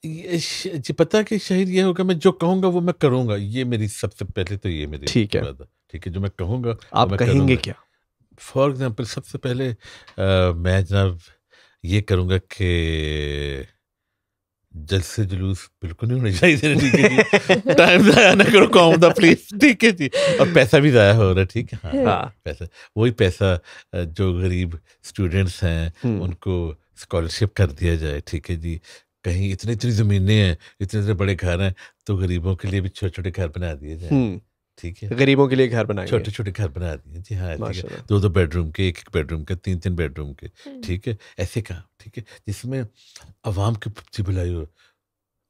ये पता है कि शहीद ये होगा मैं जो कहूँगा वो मैं करूँगा ये मेरी सबसे पहले तो ये मेरी ठीक है ठीक है जो मैं कहूँगा आप मैं कहेंगे क्या फॉर एग्ज़ाम्पल सबसे पहले आ, मैं जनाब ये करूँगा कि जलसे से जुलूस बिल्कुल नहीं होने चाहिए टाइम ज़ाया ना करो कॉम द प्लीज ठीक है जी और पैसा भी ज़ाया हो रहा है ठीक है हाँ, हाँ पैसा वही पैसा जो गरीब स्टूडेंट्स हैं हम्म। उनको स्कॉलरशिप कर दिया जाए ठीक है जी कहीं इतनी इतनी ज़मीनें हैं इतने इतने बड़े घर हैं तो गरीबों के लिए भी छोटे छोटे घर बना दिए जाए हम्म। ठीक है गरीबों के लिए घर बनाए छोटे छोटे घर बना दिए जी हाँ दो दो बेडरूम के एक एक बेडरूम के तीन तीन बेडरूम के हम्म। ठीक है ऐसे काम ठीक है जिसमें अवाम की पबजी भलाई हो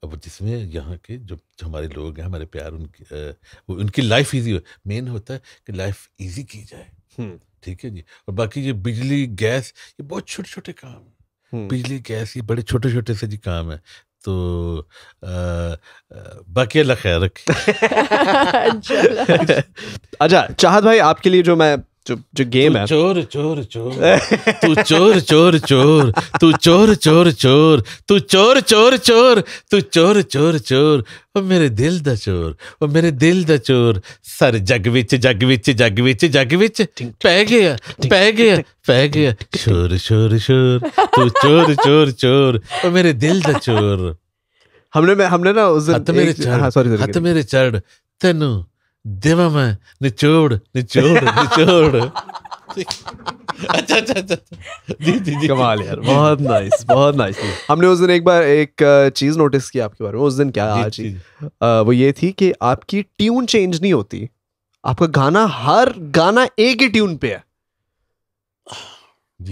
अब जिसमें यहाँ के जो हमारे लोग हैं हमारे प्यार उनकी वो उनकी लाइफ ईजी हो मेन होता है कि लाइफ ईजी की जाए हम्म। ठीक है जी और बाकी ये बिजली गैस ये बहुत छोटे छोटे काम हम्म। बिजली गैस ये बड़े छोटे छोटे से जी काम है तो बाकी अल्लाह खैर रखे [laughs] [laughs] अच्छा चाहत भाई आपके लिए जो मैं जो जो गेम है चोर चोर चोर [laughs] तू चोर चोर चोर तू चोर चोर चोर तू चोर चोर चोर तू चोर चोर चोर ओ मेरे दिल द चोर ओ मेरे दिल द चोर सर जग विच जग विच जग विच जग विच पै गया पै गया पै गया चोर चोर चोर तू चोर चोर चोर ओ मेरे दिल द चोर हमने हमने ना उस दिन हथ मेरे चढ़ हाँ सॉरी हथ मेरे चढ़ तेनू देवा निचोड़ निचोड़ निचोड़ अच्छा अच्छा अच्छा जी जी जी कमाल यार बहुत नाइस बहुत नाइस हमने उस दिन एक बार एक चीज नोटिस की आपके बारे में उस दिन क्या आज वो ये थी कि आपकी ट्यून चेंज नहीं होती आपका गाना हर गाना एक ही ट्यून पे है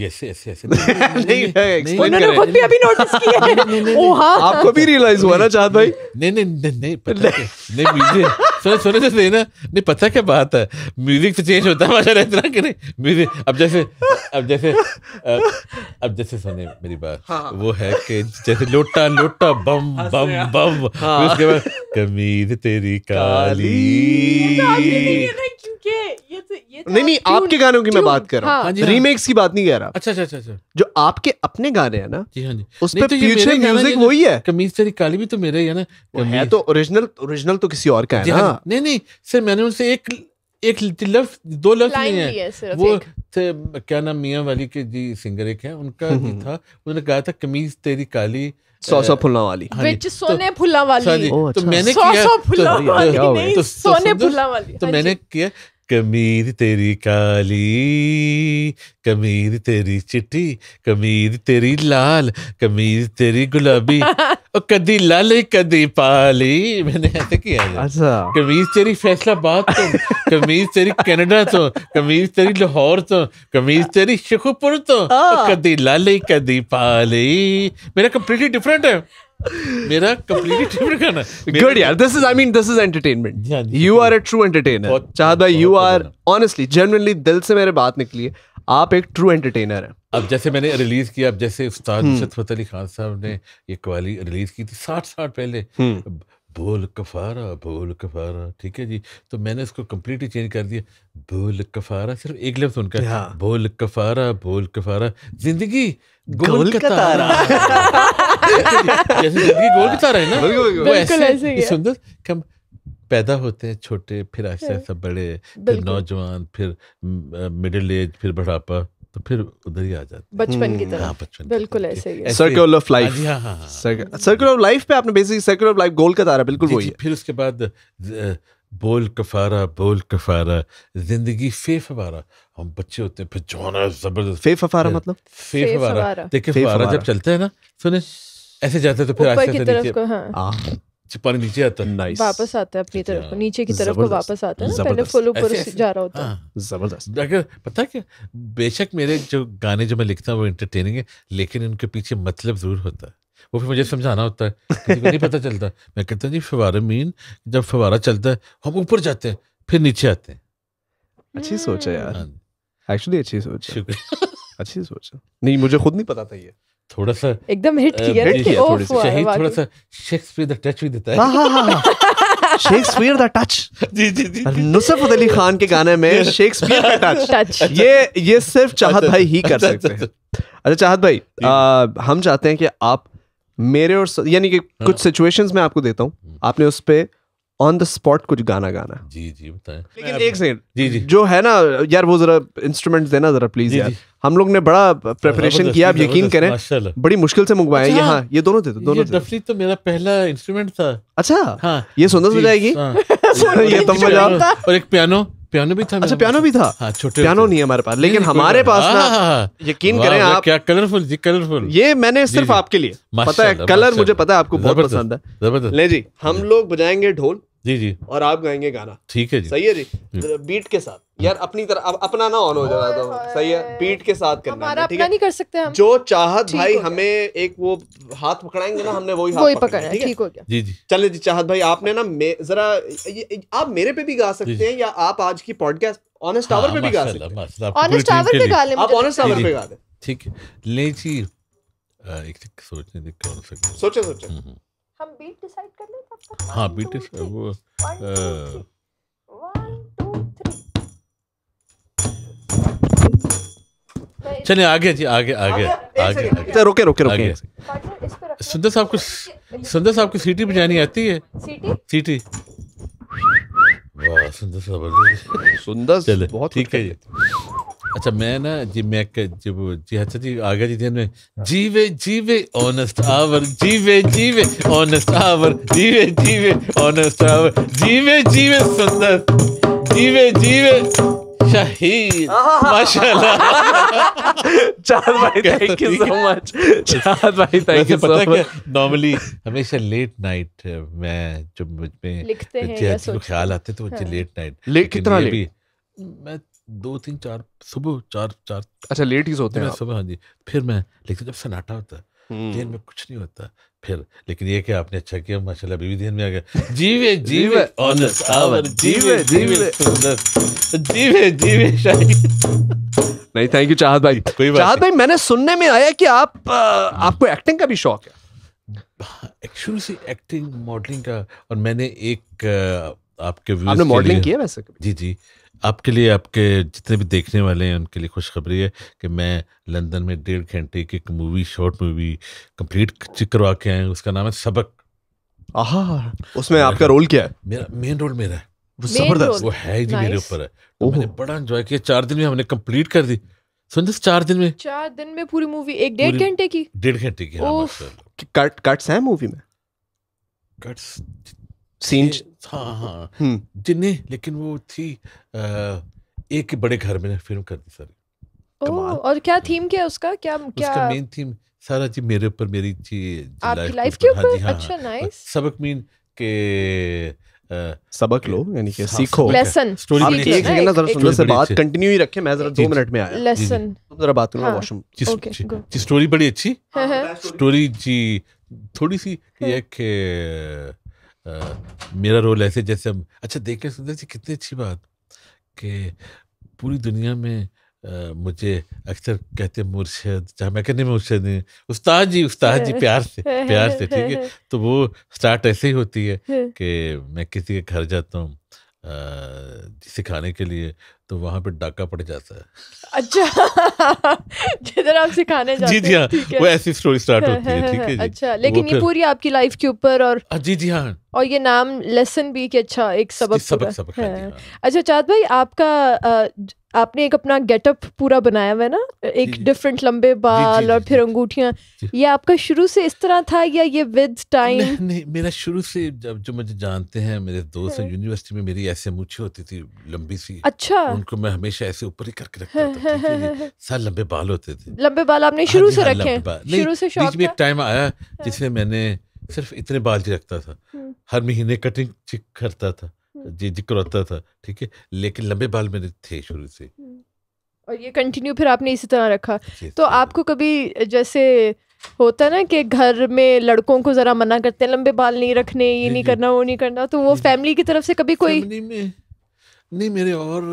ऐसे ऐसे ऐसे नहीं खुद भी अभी नोटिस किया है [laughs] हाँ। आपको भी रियलाइज हुआ ना चाहत भाई नहीं नहीं नहीं नहीं [laughs] नहीं सुने सुने तो से ना नहीं पता क्या बात है म्यूजिक से चेंज होता है माशा इतना कि नहीं म्यूजिक अब जैसे अब जैसे अब, जैसे सुने मेरी बात हाँ, हाँ। वो है कि जैसे लोटा लोटा बम बम बम हाँ। उसके बाद कमीज तेरी काली नहीं नहीं आपके गानों की मैं बात कर रहा हूँ रीमेक्स हाँ, हाँ। की बात नहीं कह रहा अच्छा, अच्छा अच्छा अच्छा जो आपके अपने गाने हैं ना जी हाँ जी उस पर पीछे म्यूजिक वही है कमीज तेरी काली भी तो मेरे ही है ना वो है तो ओरिजिनल ओरिजिनल तो किसी और का है हाँ, ना नहीं नहीं सर मैंने उनसे एक एक लफ्ज दो लफ्ज नहीं है वो थे क्या नाम मियाँ वाली के जी सिंगर एक है उनका भी हम्म, हम्म। था उन्होंने कहा था कमीज तेरी काली सौ सौ फुल्ला वाली तो सोने फुल्ला वाली तो अच्छा। मैंने किया तो, तो, तो मैंने किया कमीर तेरी काली कमीर तेरी चिट्टी कमीर तेरी लाल कमीर तेरी गुलाबी [laughs] और कदी लाल कदी पाली मैंने ऐसे किया अच्छा कमीज तेरी फैसलाबाद तो कमीज तेरी कनाडा तो कमीज तेरी लाहौर तो कमीज तेरी शेखुपुर तो हाँ। कदी लाल कदी पाली मेरा कंप्लीटली डिफरेंट है मेरा कंप्लीटली डिफरेंट गाना गुड यार this is I mean this is entertainment you are a true entertainer चाहदा यू आर ऑनेस्टली जनरली दिल से मेरे बात निकली है आप एक ट्रू एंटरटेनर हैं अब जैसे मैंने रिलीज किया अब जैसे उस्ताद हम्म। शतफत अली खान साहब ने ये क्वाली रिलीज की थी साठ साठ पहले हम्म। बोल कफारा बोल कफारा ठीक है जी तो मैंने इसको कम्प्लीटली चेंज कर दिया बोल कफारा सिर्फ एक लफ्ज उनका हाँ। बोल कफारा बोल कफारा जिंदगी गोल का [laughs] जैसे जिंदगी गोल का है ना वो ऐसे सुंदर कम पैदा होते हैं छोटे फिर ऐसे हाँ। ऐसा बड़े फिर नौजवान फिर मिडिल एज फिर बढ़ापा तो फिर उधर ही आ जाते हम्म। हाँ, बचपन की तरह बचपन बिल्कुल ऐसे ही circle of life circle of life पे आपने बेसिकली सर्कल ऑफ लाइफ गोल का तारा बिल्कुल वही फिर उसके बाद बोल कफारा बोल कफारा जिंदगी फे फवारा हम बच्चे होते हैं फिर जोना जबरदस्त फे फवारा मतलब फे फवारा देखिए फवारा जब चलते हैं ना सुने ऐसे जाते तो फिर आहिस्ते आहिस्ते नीचे हां पानी नीचे आता है नाइस वापस आता है अपनी अच्छा। तरफ को नीचे की तरफ को वापस आता है पहले फुल ऊपर जा रहा होता है हाँ। जबरदस्त अगर पता है क्या बेशक मेरे जो गाने जो मैं लिखता हूँ वो इंटरटेनिंग है लेकिन उनके पीछे मतलब जरूर होता है वो फिर मुझे समझाना होता है किसी को नहीं पता चलता मैं कहता जी फवारे मीन जब फवारा चलता है हम ऊपर जाते हैं फिर नीचे आते हैं अच्छी सोच है यार एक्चुअली हाँ अच्छी सोच अच्छी सोच है नहीं मुझे खुद नहीं पता था ये थोड़ा सा एकदम हिट किया हिट किया थोड़ी सी शहीद थोड़ा सा शेक्सपियर द टच भी देता है हां हां हां शेक्सपियर द टच जी जी जी नुसरत अली खान के गाने में शेक्सपियर का टच ये ये सिर्फ चाहत अच्छा, भाई अच्छा, ही कर अच्छा, सकते हैं अच्छा चाहत भाई आ, हम चाहते हैं कि आप मेरे और यानी कि हाँ। कुछ सिचुएशंस में आपको देता हूँ हम्म। आपने उस पर ऑन द स्पॉट कुछ गाना गाना जी जी बताएं लेकिन एक सेकंड जी जी जो है ना यार वो जरा इंस्ट्रूमेंट देना जरा प्लीज यार हम लोग ने बड़ा प्रेपरेशन किया आप यकीन करें बड़ी मुश्किल से मंगवाए अच्छा, यहाँ ये दोनों थे दोनों दफली तो मेरा पहला इंस्ट्रूमेंट था अच्छा हाँ ये सुंदर बजाएगी हाँ। [laughs] ये तो मजा और एक पियानो पियानो भी था अच्छा पियानो भी था हाँ, छोटे पियानो नहीं हमारे पास लेकिन हमारे पास ना हाँ, हाँ, यकीन करें आप क्या कलरफुल जी कलरफुल ये मैंने सिर्फ आपके लिए पता है कलर मुझे पता है आपको बहुत पसंद है ले जी हम लोग बजाएंगे ढोल जी जी और आप गाएंगे गाना ठीक है जी सही है जी, जी। बीट तो के साथ यार अपनी तरह अब अपना ना ऑन हो जाता तो रहा सही है बीट के साथ करना है ठीक है नहीं कर सकते हम जो चाहत भाई हमें एक वो हाथ पकड़ाएंगे ना हमने वही हाथ पकड़ा ठीक हो गया जी जी चले जी चाहत भाई आपने ना जरा आप मेरे पे भी गा सकते हैं या आप आज की पॉडकास्ट ऑनेस्ट टावर पे भी गा सकते हैं ऑनेस्ट टावर पे गा ले आप ऑनेस्ट टावर पे गा दे ठीक है ले जी एक सोचने दे कौन सा सोचे सोचे हम बीट डिसाइड कर लें तब तक हाँ बीट वो वन टू थ्री चलिए आगे जी आगे आगे आगे अच्छा रुके रुके रुके सुंदर साहब को सुंदर साहब को सीटी बजानी आती है सीटी सीटी वाह सुंदर साहब सुंदर चले बहुत ठीक है अच्छा मैं ना जी मैं जब जी अच्छा जी आगे जी ध्यान में जीवे जीवे ऑनेस्ट आवर जीवे जीवे ऑनेस्ट आवर जीवे जीवे ऑनेस्ट आवर जीवे जीवे सुंदर जीवे जीवे शहीद माशाल्लाह चार भाई थैंक यू सो मच चार भाई थैंक यू पता क्या नॉर्मली हमेशा लेट नाइट मैं जब मुझ में लिखते हैं ख्याल आते तो मुझे लेट नाइट कितना लेट मैं दो तीन चार सुबह चार चार अच्छा लेट ही सोते हैं सुबह हाँ जी फिर मैं लेकिन जब सन्नाटा होता है देन हम्म। में कुछ नहीं होता फिर लेकिन ये क्या आपने अच्छा किया माशाल्लाह बीवी देन में आ गया जीवे [laughs] जीवे ऑनस आवर जीवे जीवे जीवे जीवे नहीं थैंक यू चाहत भाई कोई चाहत भाई मैंने सुनने में आया कि आप आपको एक्टिंग का भी शौक है शुरू से एक्टिंग मॉडलिंग का और मैंने एक आपके व्यूज आपने मॉडलिंग किया वैसे जी जी आपके लिए आपके जितने भी देखने वाले हैं उनके लिए खुशखबरी है कि मैं लंदन में डेढ़ घंटे की एक मूवी शॉर्ट मूवी कंप्लीट करवा के आए उसका नाम है सबक आहा उसमें आपका रोल क्या है मेरा मेन रोल मेरा है वो जबरदस्त वो है ही मेरे ऊपर है तो मैंने बड़ा एंजॉय किया चार दिन में हमने कंप्लीट कर दी सुन दस चार दिन में चार दिन में पूरी मूवी एक डेढ़ घंटे की डेढ़ घंटे की कट हाँ, कट्स हैं मूवी में कट्स सीन हाँ हाँ हम्म। जिन्हें लेकिन वो थी एक बड़े घर में फिल्म कर दी सारी और क्या थीम हाँ। क्या उसका क्या क्या उसका मेन थीम सारा जी मेरे ऊपर मेरी जी आपकी लाइफ के ऊपर हाँ, अच्छा नाइस हाँ। सबक मीन के सबक लो यानी कि हाँ, सीखो लेसन स्टोरी आप एक सेकंड ना जरा सुनो से बात कंटिन्यू ही रखें मैं जरा दो मिनट में आया लेसन तुम जरा बात करो वॉशरूम जी स्टोरी बड़ी अच्छी स्टोरी जी थोड़ी सी ये कि आ, मेरा रोल ऐसे जैसे हम अच्छा देखे रहे सुंदर जी कितनी अच्छी बात कि पूरी दुनिया में आ, मुझे अक्सर कहते मुर्शद चाहे मैं कहने में मुर्शद नहीं उस्ताद जी उस्ताद जी प्यार से प्यार से ठीक है तो वो स्टार्ट ऐसे ही होती है [laughs] कि मैं किसी के घर जाता हूँ सिखाने के लिए तो वहाँ पे डाका पड़ जाता है अच्छा [laughs] जिधर आप सिखाने जाते जी जी हाँ वो ऐसी स्टोरी स्टार्ट होती है ठीक है अच्छा लेकिन ये पूरी आपकी लाइफ के ऊपर और हाँ, जी जी हाँ और ये नाम लेसन भी कि अच्छा एक सबक सबक सबक है हाँ हाँ। अच्छा चाद भाई आपका आपने एक अपना गेटअप पूरा बनाया हुआ है ना एक डिफरेंट लंबे बाल और फिर अंगूठिया ये आपका शुरू से इस तरह था या ये विद टाइम नहीं, नहीं मेरा शुरू से जब जो मुझे जानते हैं मेरे दोस्त यूनिवर्सिटी में मेरी ऐसे मुछी होती थी लंबी सी अच्छा उनको मैं हमेशा ऐसे ऊपर ही करके रखता था [laughs] सर लंबे बाल होते थे लंबे बाल आपने हाँ शुरू से हाँ, रखे शुरू से शौक में एक टाइम आया हाँ। जिसमें मैंने सिर्फ इतने बाल ही रखता था हम्म। हर महीने कटिंग करता था हम्म। जी जी करवाता था ठीक है लेकिन लंबे बाल मेरे थे शुरू से हम्म। और ये कंटिन्यू फिर आपने इसी तरह रखा तो आपको कभी जैसे होता ना कि घर में लड़कों को जरा मना करते हैं लंबे बाल नहीं रखने ये नहीं करना वो नहीं करना तो वो फैमिली की तरफ से कभी कोई नहीं मेरे और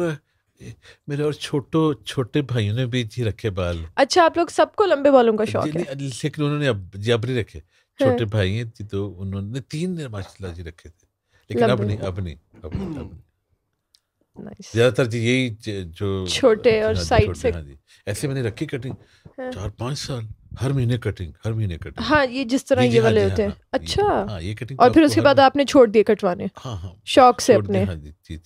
मेरे और छोटो छोटे भाइयों ने भी जी रखे बाल अच्छा आप लोग सबको लंबे बालों का शौक है लेकिन उन्होंने अब नहीं रखे हाँ। छोटे भाई हैं जी तो उन्होंने तीन दिन माशाल्लाह जी रखे थे लेकिन अब नहीं अब नहीं अब ज्यादातर जी यही जो छोटे और साइड हाँ से हाँ ऐसे मैंने रखी कटिंग चार पांच साल हर महीने कटिंग हर महीने कटिंग हाँ ये जिस तरह ये, वाले होते हैं अच्छा ये कटिंग और तो फिर उसके बाद आपने छोड़ दिए कटवाने शौक से अपने हाँ जी जी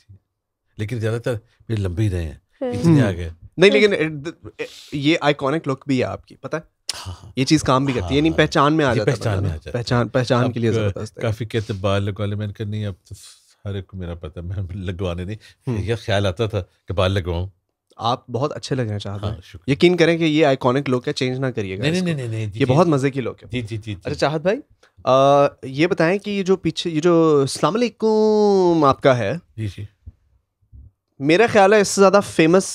लेकिन ज्यादातर मेरे लंबे रहे हैं इतने आ गए हम्म। नहीं लेकिन ये आइकॉनिक लुक भी है आपकी पता है हाँ, ये चीज काम भी करती हाँ, है नहीं पहचान में आ जाता पहचान में आ जाता पहचान पहचान के लिए जबरदस्त काफी कहते बाल लगवा मैंने कहा नहीं अब तो हर एक को मेरा पता है मैं लगवाने नहीं हम्म। ये ख्याल आता था कि बाल लगवाऊं आप बहुत अच्छे लगना चाहते हाँ, हैं यकीन करें कि ये आइकॉनिक लुक है चेंज ना करिएगा नहीं नहीं नहीं नहीं ये बहुत मजे की लुक है जी जी जी अच्छा चाहत भाई आ, ये बताएं कि ये जो पीछे ये जो सलाम आपका है जी जी मेरा ख्याल है इससे ज़्यादा फेमस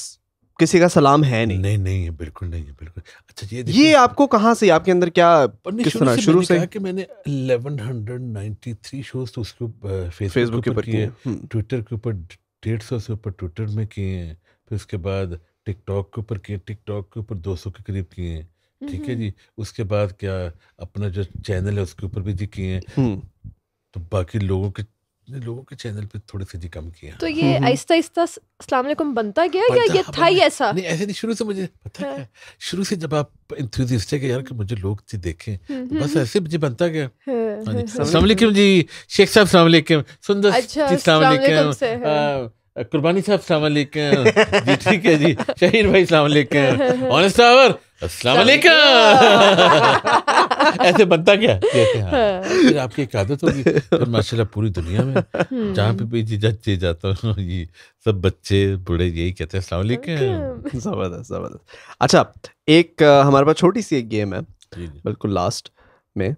किसी का सलाम है नहीं नहीं नहीं है बिल्कुल नहीं है बिल्कुल अच्छा ये ये आपको कहाँ से आपके अंदर क्या किस तरह शुरू से कि मैंने 1193 शोज तो उसके ऊपर फेसबुक के ऊपर किए ट्विटर हम्म। के ऊपर डेढ़ सौ से ऊपर ट्विटर में किए हैं फिर उसके बाद टिकटॉक के ऊपर किए टिकटॉक के ऊपर दो सौ के करीब किए हैं ठीक है हम्म। जी उसके बाद क्या अपना जो चैनल है उसके ऊपर भी जी किए हैं हम्म। तो बाकी लोगों के अपने लोगों के चैनल पे थोड़े से जी कम किया तो ये हम्म, हम्म। आहिस्ता आहिस्ता सलाम बनता गया या ये हाँ, था ही ऐसा नहीं ऐसे नहीं शुरू से मुझे पता हाँ। है शुरू से जब आप इंथ्यूजिस्टिक यार कि मुझे लोग थी देखें हम्म, तो बस ऐसे मुझे बनता गया अस्सलाम हाँ, वालेकुम जी शेख साहब अस्सलाम वालेकुम सुंदर अच्छा, जी अस्सलाम वालेकुम कुर्बानी साहब सलाम वालेकुम जी ठीक है जी [laughs] शहीर भाई सलाम वालेकुम ऑनेस्ट साहब वालेकुम [laughs] ऐसे बनता क्या कहते हाँ। हाँ। फिर आपकी एक आदत होगी फिर माशाल्लाह पूरी दुनिया में जहाँ पे भी जाते जाता हूँ तो ये सब बच्चे बूढ़े यही कहते हैं अस्सलाम वालेकुम जबरदस्त जबरदस्त अच्छा एक हमारे पास छोटी सी एक गेम है बिल्कुल लास्ट में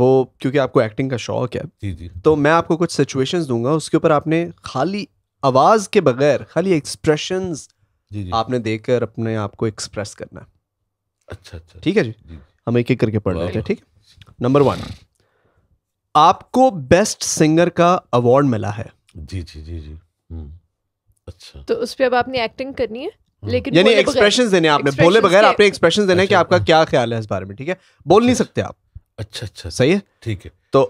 वो क्योंकि आपको एक्टिंग का शौक है जी जी तो मैं आपको कुछ सिचुएशंस दूंगा उसके ऊपर आपने खाली आवाज़ के बगैर खाली एक्सप्रेशंस आपने देकर अपने आप को एक्सप्रेस करना है अच्छा अच्छा ठीक है जी, जी। हम एक एक करके पढ़ लेते हैं ठीक नंबर वन आपको बेस्ट सिंगर का अवार्ड मिला है जी जी जी जी हम्म, अच्छा तो उस पर अब आपने एक्टिंग करनी है हाँ। लेकिन यानी एक्सप्रेशन देने आपने बोले बगैर आपने एक्सप्रेशन देने कि अच्छा, आपका हाँ। क्या ख्याल है इस बारे में ठीक है बोल नहीं अच्छा, सकते आप अच्छा अच्छा सही है ठीक है तो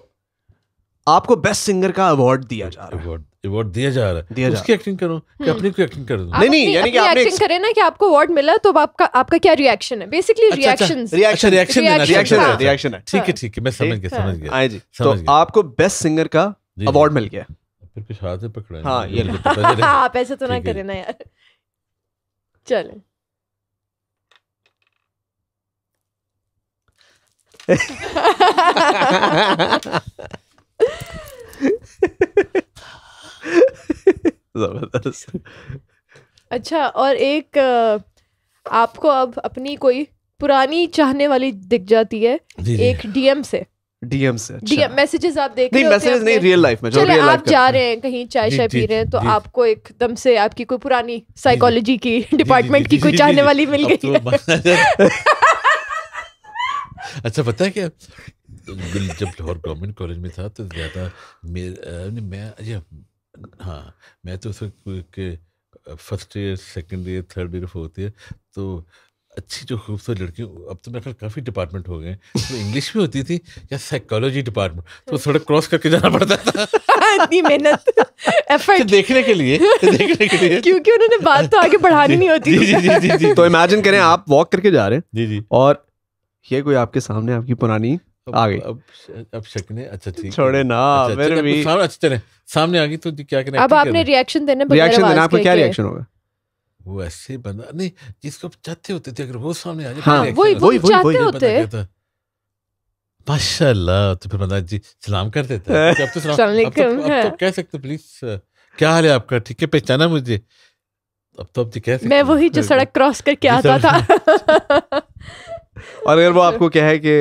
आपको बेस्ट सिंगर का अवार्ड दिया जा रहा है अवार्ड अवार्ड दिया जा रहा है उसकी एक्टिंग करो कि हम्म। अपनी को एक्टिंग कर दो नहीं नहीं यानी कि आपने एक्टिंग करें ना कि आपको अवार्ड मिला तो आपका आपका क्या रिएक्शन है basically reaction reaction reaction reaction है रिएक्शन अच्छा, अच्छा। है ठीक है ठीक है मैं समझ गया समझ गया हां जी तो आपको बेस्ट सिंगर का अवार्ड मिल गया फिर कुछ हाथ में पकड़ा हां ये तो [laughs] हाँ, आप ऐसे तो ना करें ना यार चलें [laughs] [laughs] [laughs] जबरदस्त अच्छा और एक आपको अब अपनी कोई पुरानी चाहने वाली दिख जाती है एक डीएम से डीएम से अच्छा। डीएम मैसेजेस आप देख नहीं, रहे हैं नहीं रियल लाइफ में जो चले आप जा रहे हैं कहीं चाय शाय पी रहे हैं तो आपको एकदम से आपकी कोई पुरानी साइकोलॉजी की डिपार्टमेंट की कोई चाहने वाली मिल गई तो [laughs] अच्छा पता है क्या तो जब लाहौर गवर्नमेंट कॉलेज में था तो ज्यादा मैं हाँ मैं तो के first year second year third year fourth year तो अच्छी जो खूबसूरत लड़की अब तो मेरे ख्याल काफ़ी डिपार्टमेंट हो गए तो इंग्लिश भी होती थी या साइकोलॉजी डिपार्टमेंट तो थोड़ा क्रॉस करके जाना पड़ता था [laughs] इतनी मेहनत एफर्ट तो देखने के लिए देखने के लिए क्योंकि उन्होंने बात तो आगे बढ़ानी नहीं होती जी जी जी जी तो इमेजिन करें आप वॉक करके जा रहे हैं जी जी और ये कोई आपके सामने आपकी पुरानी आ गई अब अब अच्छा ठीक छोड़े ना अच्छा, अच्छा मेरे भी तो सामने अच्छा, सामने आ गई तो क्या करें अब आपने रिएक्शन रिएक्शन देना आपका क्या रिएक्शन होगा वो ऐसे बंदा नहीं जिसको चाहते होते थे अगर वो सामने आ जाए हाँ, वही वही चाहते होते माशाल्लाह तो फिर बंदा जी सलाम कर देता [laughs] अब तो सलाम तो- तो हाँ। कह सकते प्लीज क्या हाल है आपका ठीक है पहचाना मुझे अब तो अब जी कह मैं वही जो सड़क क्रॉस करके आता था [laughs] और अगर वो आपको क्या है कि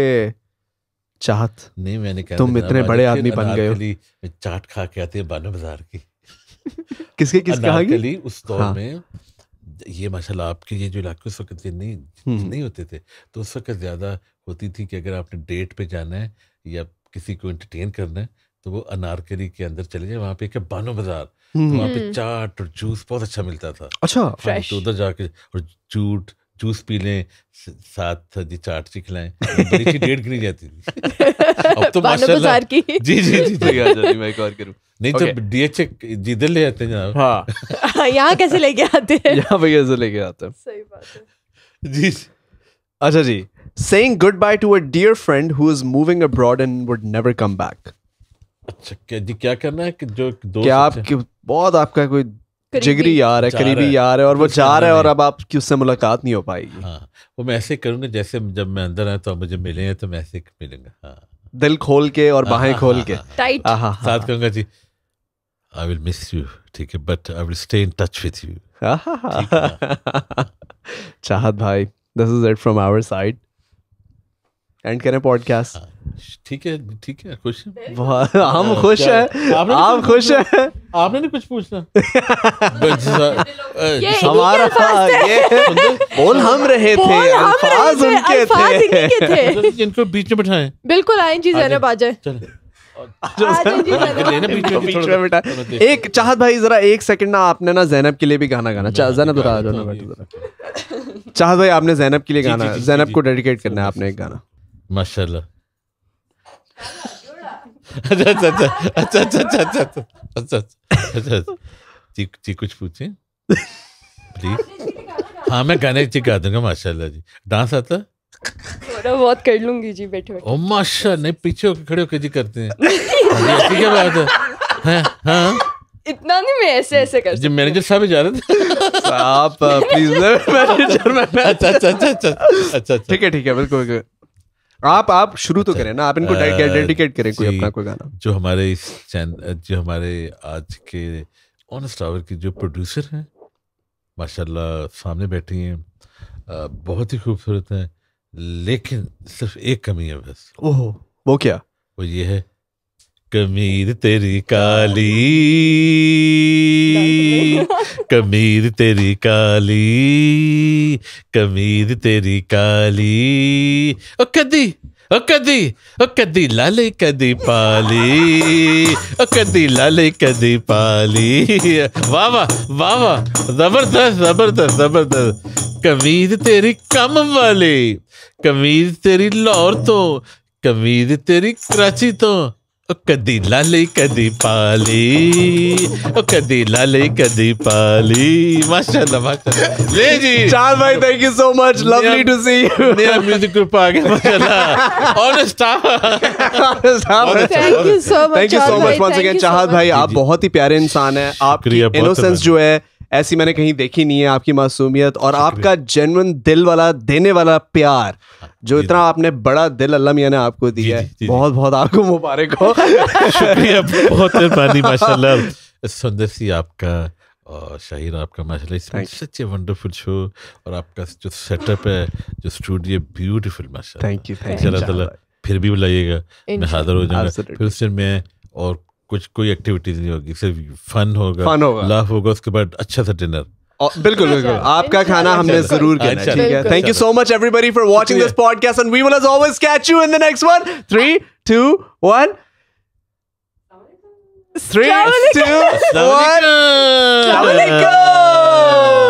चाहत नहीं मैंने कहा तुम इतने बड़े आदमी बन गए हो चाट खा के आते बानो बाजार की [laughs] किसके किस कहागी उस दौर हाँ। में ये माशाल्लाह आपके ये जो इलाके उस वक्त नहीं हम्म। नहीं होते थे तो उस वक्त ज़्यादा होती थी कि अगर आपने डेट पे जाना है या किसी को एंटरटेन करना है तो वो अनारकली के अंदर चले जाए वहाँ पे एक बानो बाजार तो वहाँ पे हम्म। चाट और जूस बहुत अच्छा मिलता था अच्छा हाँ, तो उधर जाके और जूट जूस पी लें साथ जी चाट सी खिलाएं डेढ़ गिनी जाती थी अब तो माशाल्लाह की जी जी जी जी आ जाती मैं एक और करूँ नहीं okay. तो डीएचए जिधर ले जाते हैं जनाब हाँ [laughs] यहाँ कैसे लेके आते हैं यहाँ भैया से लेके आते हैं सही बात है जी अच्छा जी saying goodbye to a dear friend who is moving abroad and would never come back अच्छा क्या जी क्या करना है कि जो दोस्त क्या आपके बहुत आपका कोई जिगरी यार है करीबी यार है और वो जा रहा है और अब आपकी उससे मुलाकात नहीं हो पाएगी हाँ वो मैं ऐसे करूँगा जैसे जब मैं अंदर आया तो मुझे मिले हैं तो मैं ऐसे मिलूंगा हाँ दिल खोल के और हाँ, बाहें हाँ, खोल हाँ, के टाइट साथ करूंगा जी आई विल मिस यू ठीक है but I will stay in touch with you Chahat भाई this is it from our side and करें पॉडकास्ट हाँ, ठीक है ठीक है खुश हैं [laughs] हम हाँ, खुश है तो आप खुश है आपने नहीं कुछ पूछना [laughs] [laughs] हमारा ये बोल हम रहे थे अल्फाज उनके थे जिनको अच्छा, तो बीच में बिठाएं बिल्कुल आएं जी जैनब आ जाए एक चाहत भाई जरा एक सेकंड ना आपने ना जैनब के लिए भी गाना गाना जैनब चाहत भाई आपने जैनब के लिए गाना जैनब को डेडिकेट करना है आपने एक गाना माशाल्लाह अच्छा अच्छा अच्छा अच्छा अच्छा अच्छा अच्छा अच्छा अच्छा अच्छा जी जी कुछ पूछे प्लीज हाँ मैं गाने जी गा दूंगा माशाल्लाह जी डांस आता थोड़ा बहुत कर लूंगी जी बैठे ओ माशा नहीं पीछे होके खड़े होके जी करते हैं ऐसी क्या बात है हाँ इतना नहीं मैं ऐसे ऐसे कर जी मैनेजर साहब जा रहे थे आप प्लीज मैनेजर अच्छा अच्छा अच्छा अच्छा अच्छा ठीक है ठीक है बिल्कुल आप आप शुरू तो अच्छा। करें ना आप इनको डेडिकेट करें कोई अपना कोई गाना जो हमारे इस जो हमारे आज के ऑनस्ट आवर के जो प्रोड्यूसर हैं माशाल्लाह सामने बैठी हैं बहुत ही खूबसूरत हैं लेकिन सिर्फ एक कमी है बस ओहो वो क्या वो ये है कमीर तेरी काली कमीर तेरी काली कमीर तेरी काली ओ कदी ओ कदी ओ कदी लाले कदी पाली ओ कदी लाले कदी पाली वाह वाह वाह वाह जबरदस्त जबरदस्त जबरदस्त कमीज तेरी कम वाली कमीज तेरी लाहौर तो कमीज तेरी कराची तो कदी लाले कदी पाली ओ कदी लाले कदी पाली माशाल्लाह माशाल्लाह ले जी चार भाई thank you so much lovely to see you मेरा म्यूजिक ग्रुप आ गया माशाल्लाह on staff thank you so much thank you so much once again Chahat भाई आप बहुत ही प्यारे इंसान हैं आप इनोसेंस जो है ऐसी मैंने कहीं देखी नहीं है आपकी मासूमियत और आपका जेनवन दिल वाला देने वाला प्यार जो इतना आपने बड़ा दिल अल्लाह मियाँ ने आपको दिया है बहुत बहुत आपको मुबारक हो [laughs] शुक्रिया बहुत माशाल्लाह [laughs] सुंदर सी आपका और शाहिर आपका माशाल्लाह इसमें सच ए वंडरफुल शो और आपका जो सेटअप है जो स्टूडियो ब्यूटीफुल माशा थैंक यू फिर भी बुलाइएगा मैं हाजिर हो जाऊंगा फिर उस दिन मैं और कुछ कोई एक्टिविटीज नहीं होगी सिर्फ फन होगा फन होगा लव होगा उसके बाद अच्छा सा डिनर बिल्कुल अच्छा। बिल्कुल आपका खाना हमने जरूर किया अच्छा, ठीक है thank you so much everybody for watching this podcast and we will as always catch you in the next one three two one 1 3 2 1 Assalamualaikum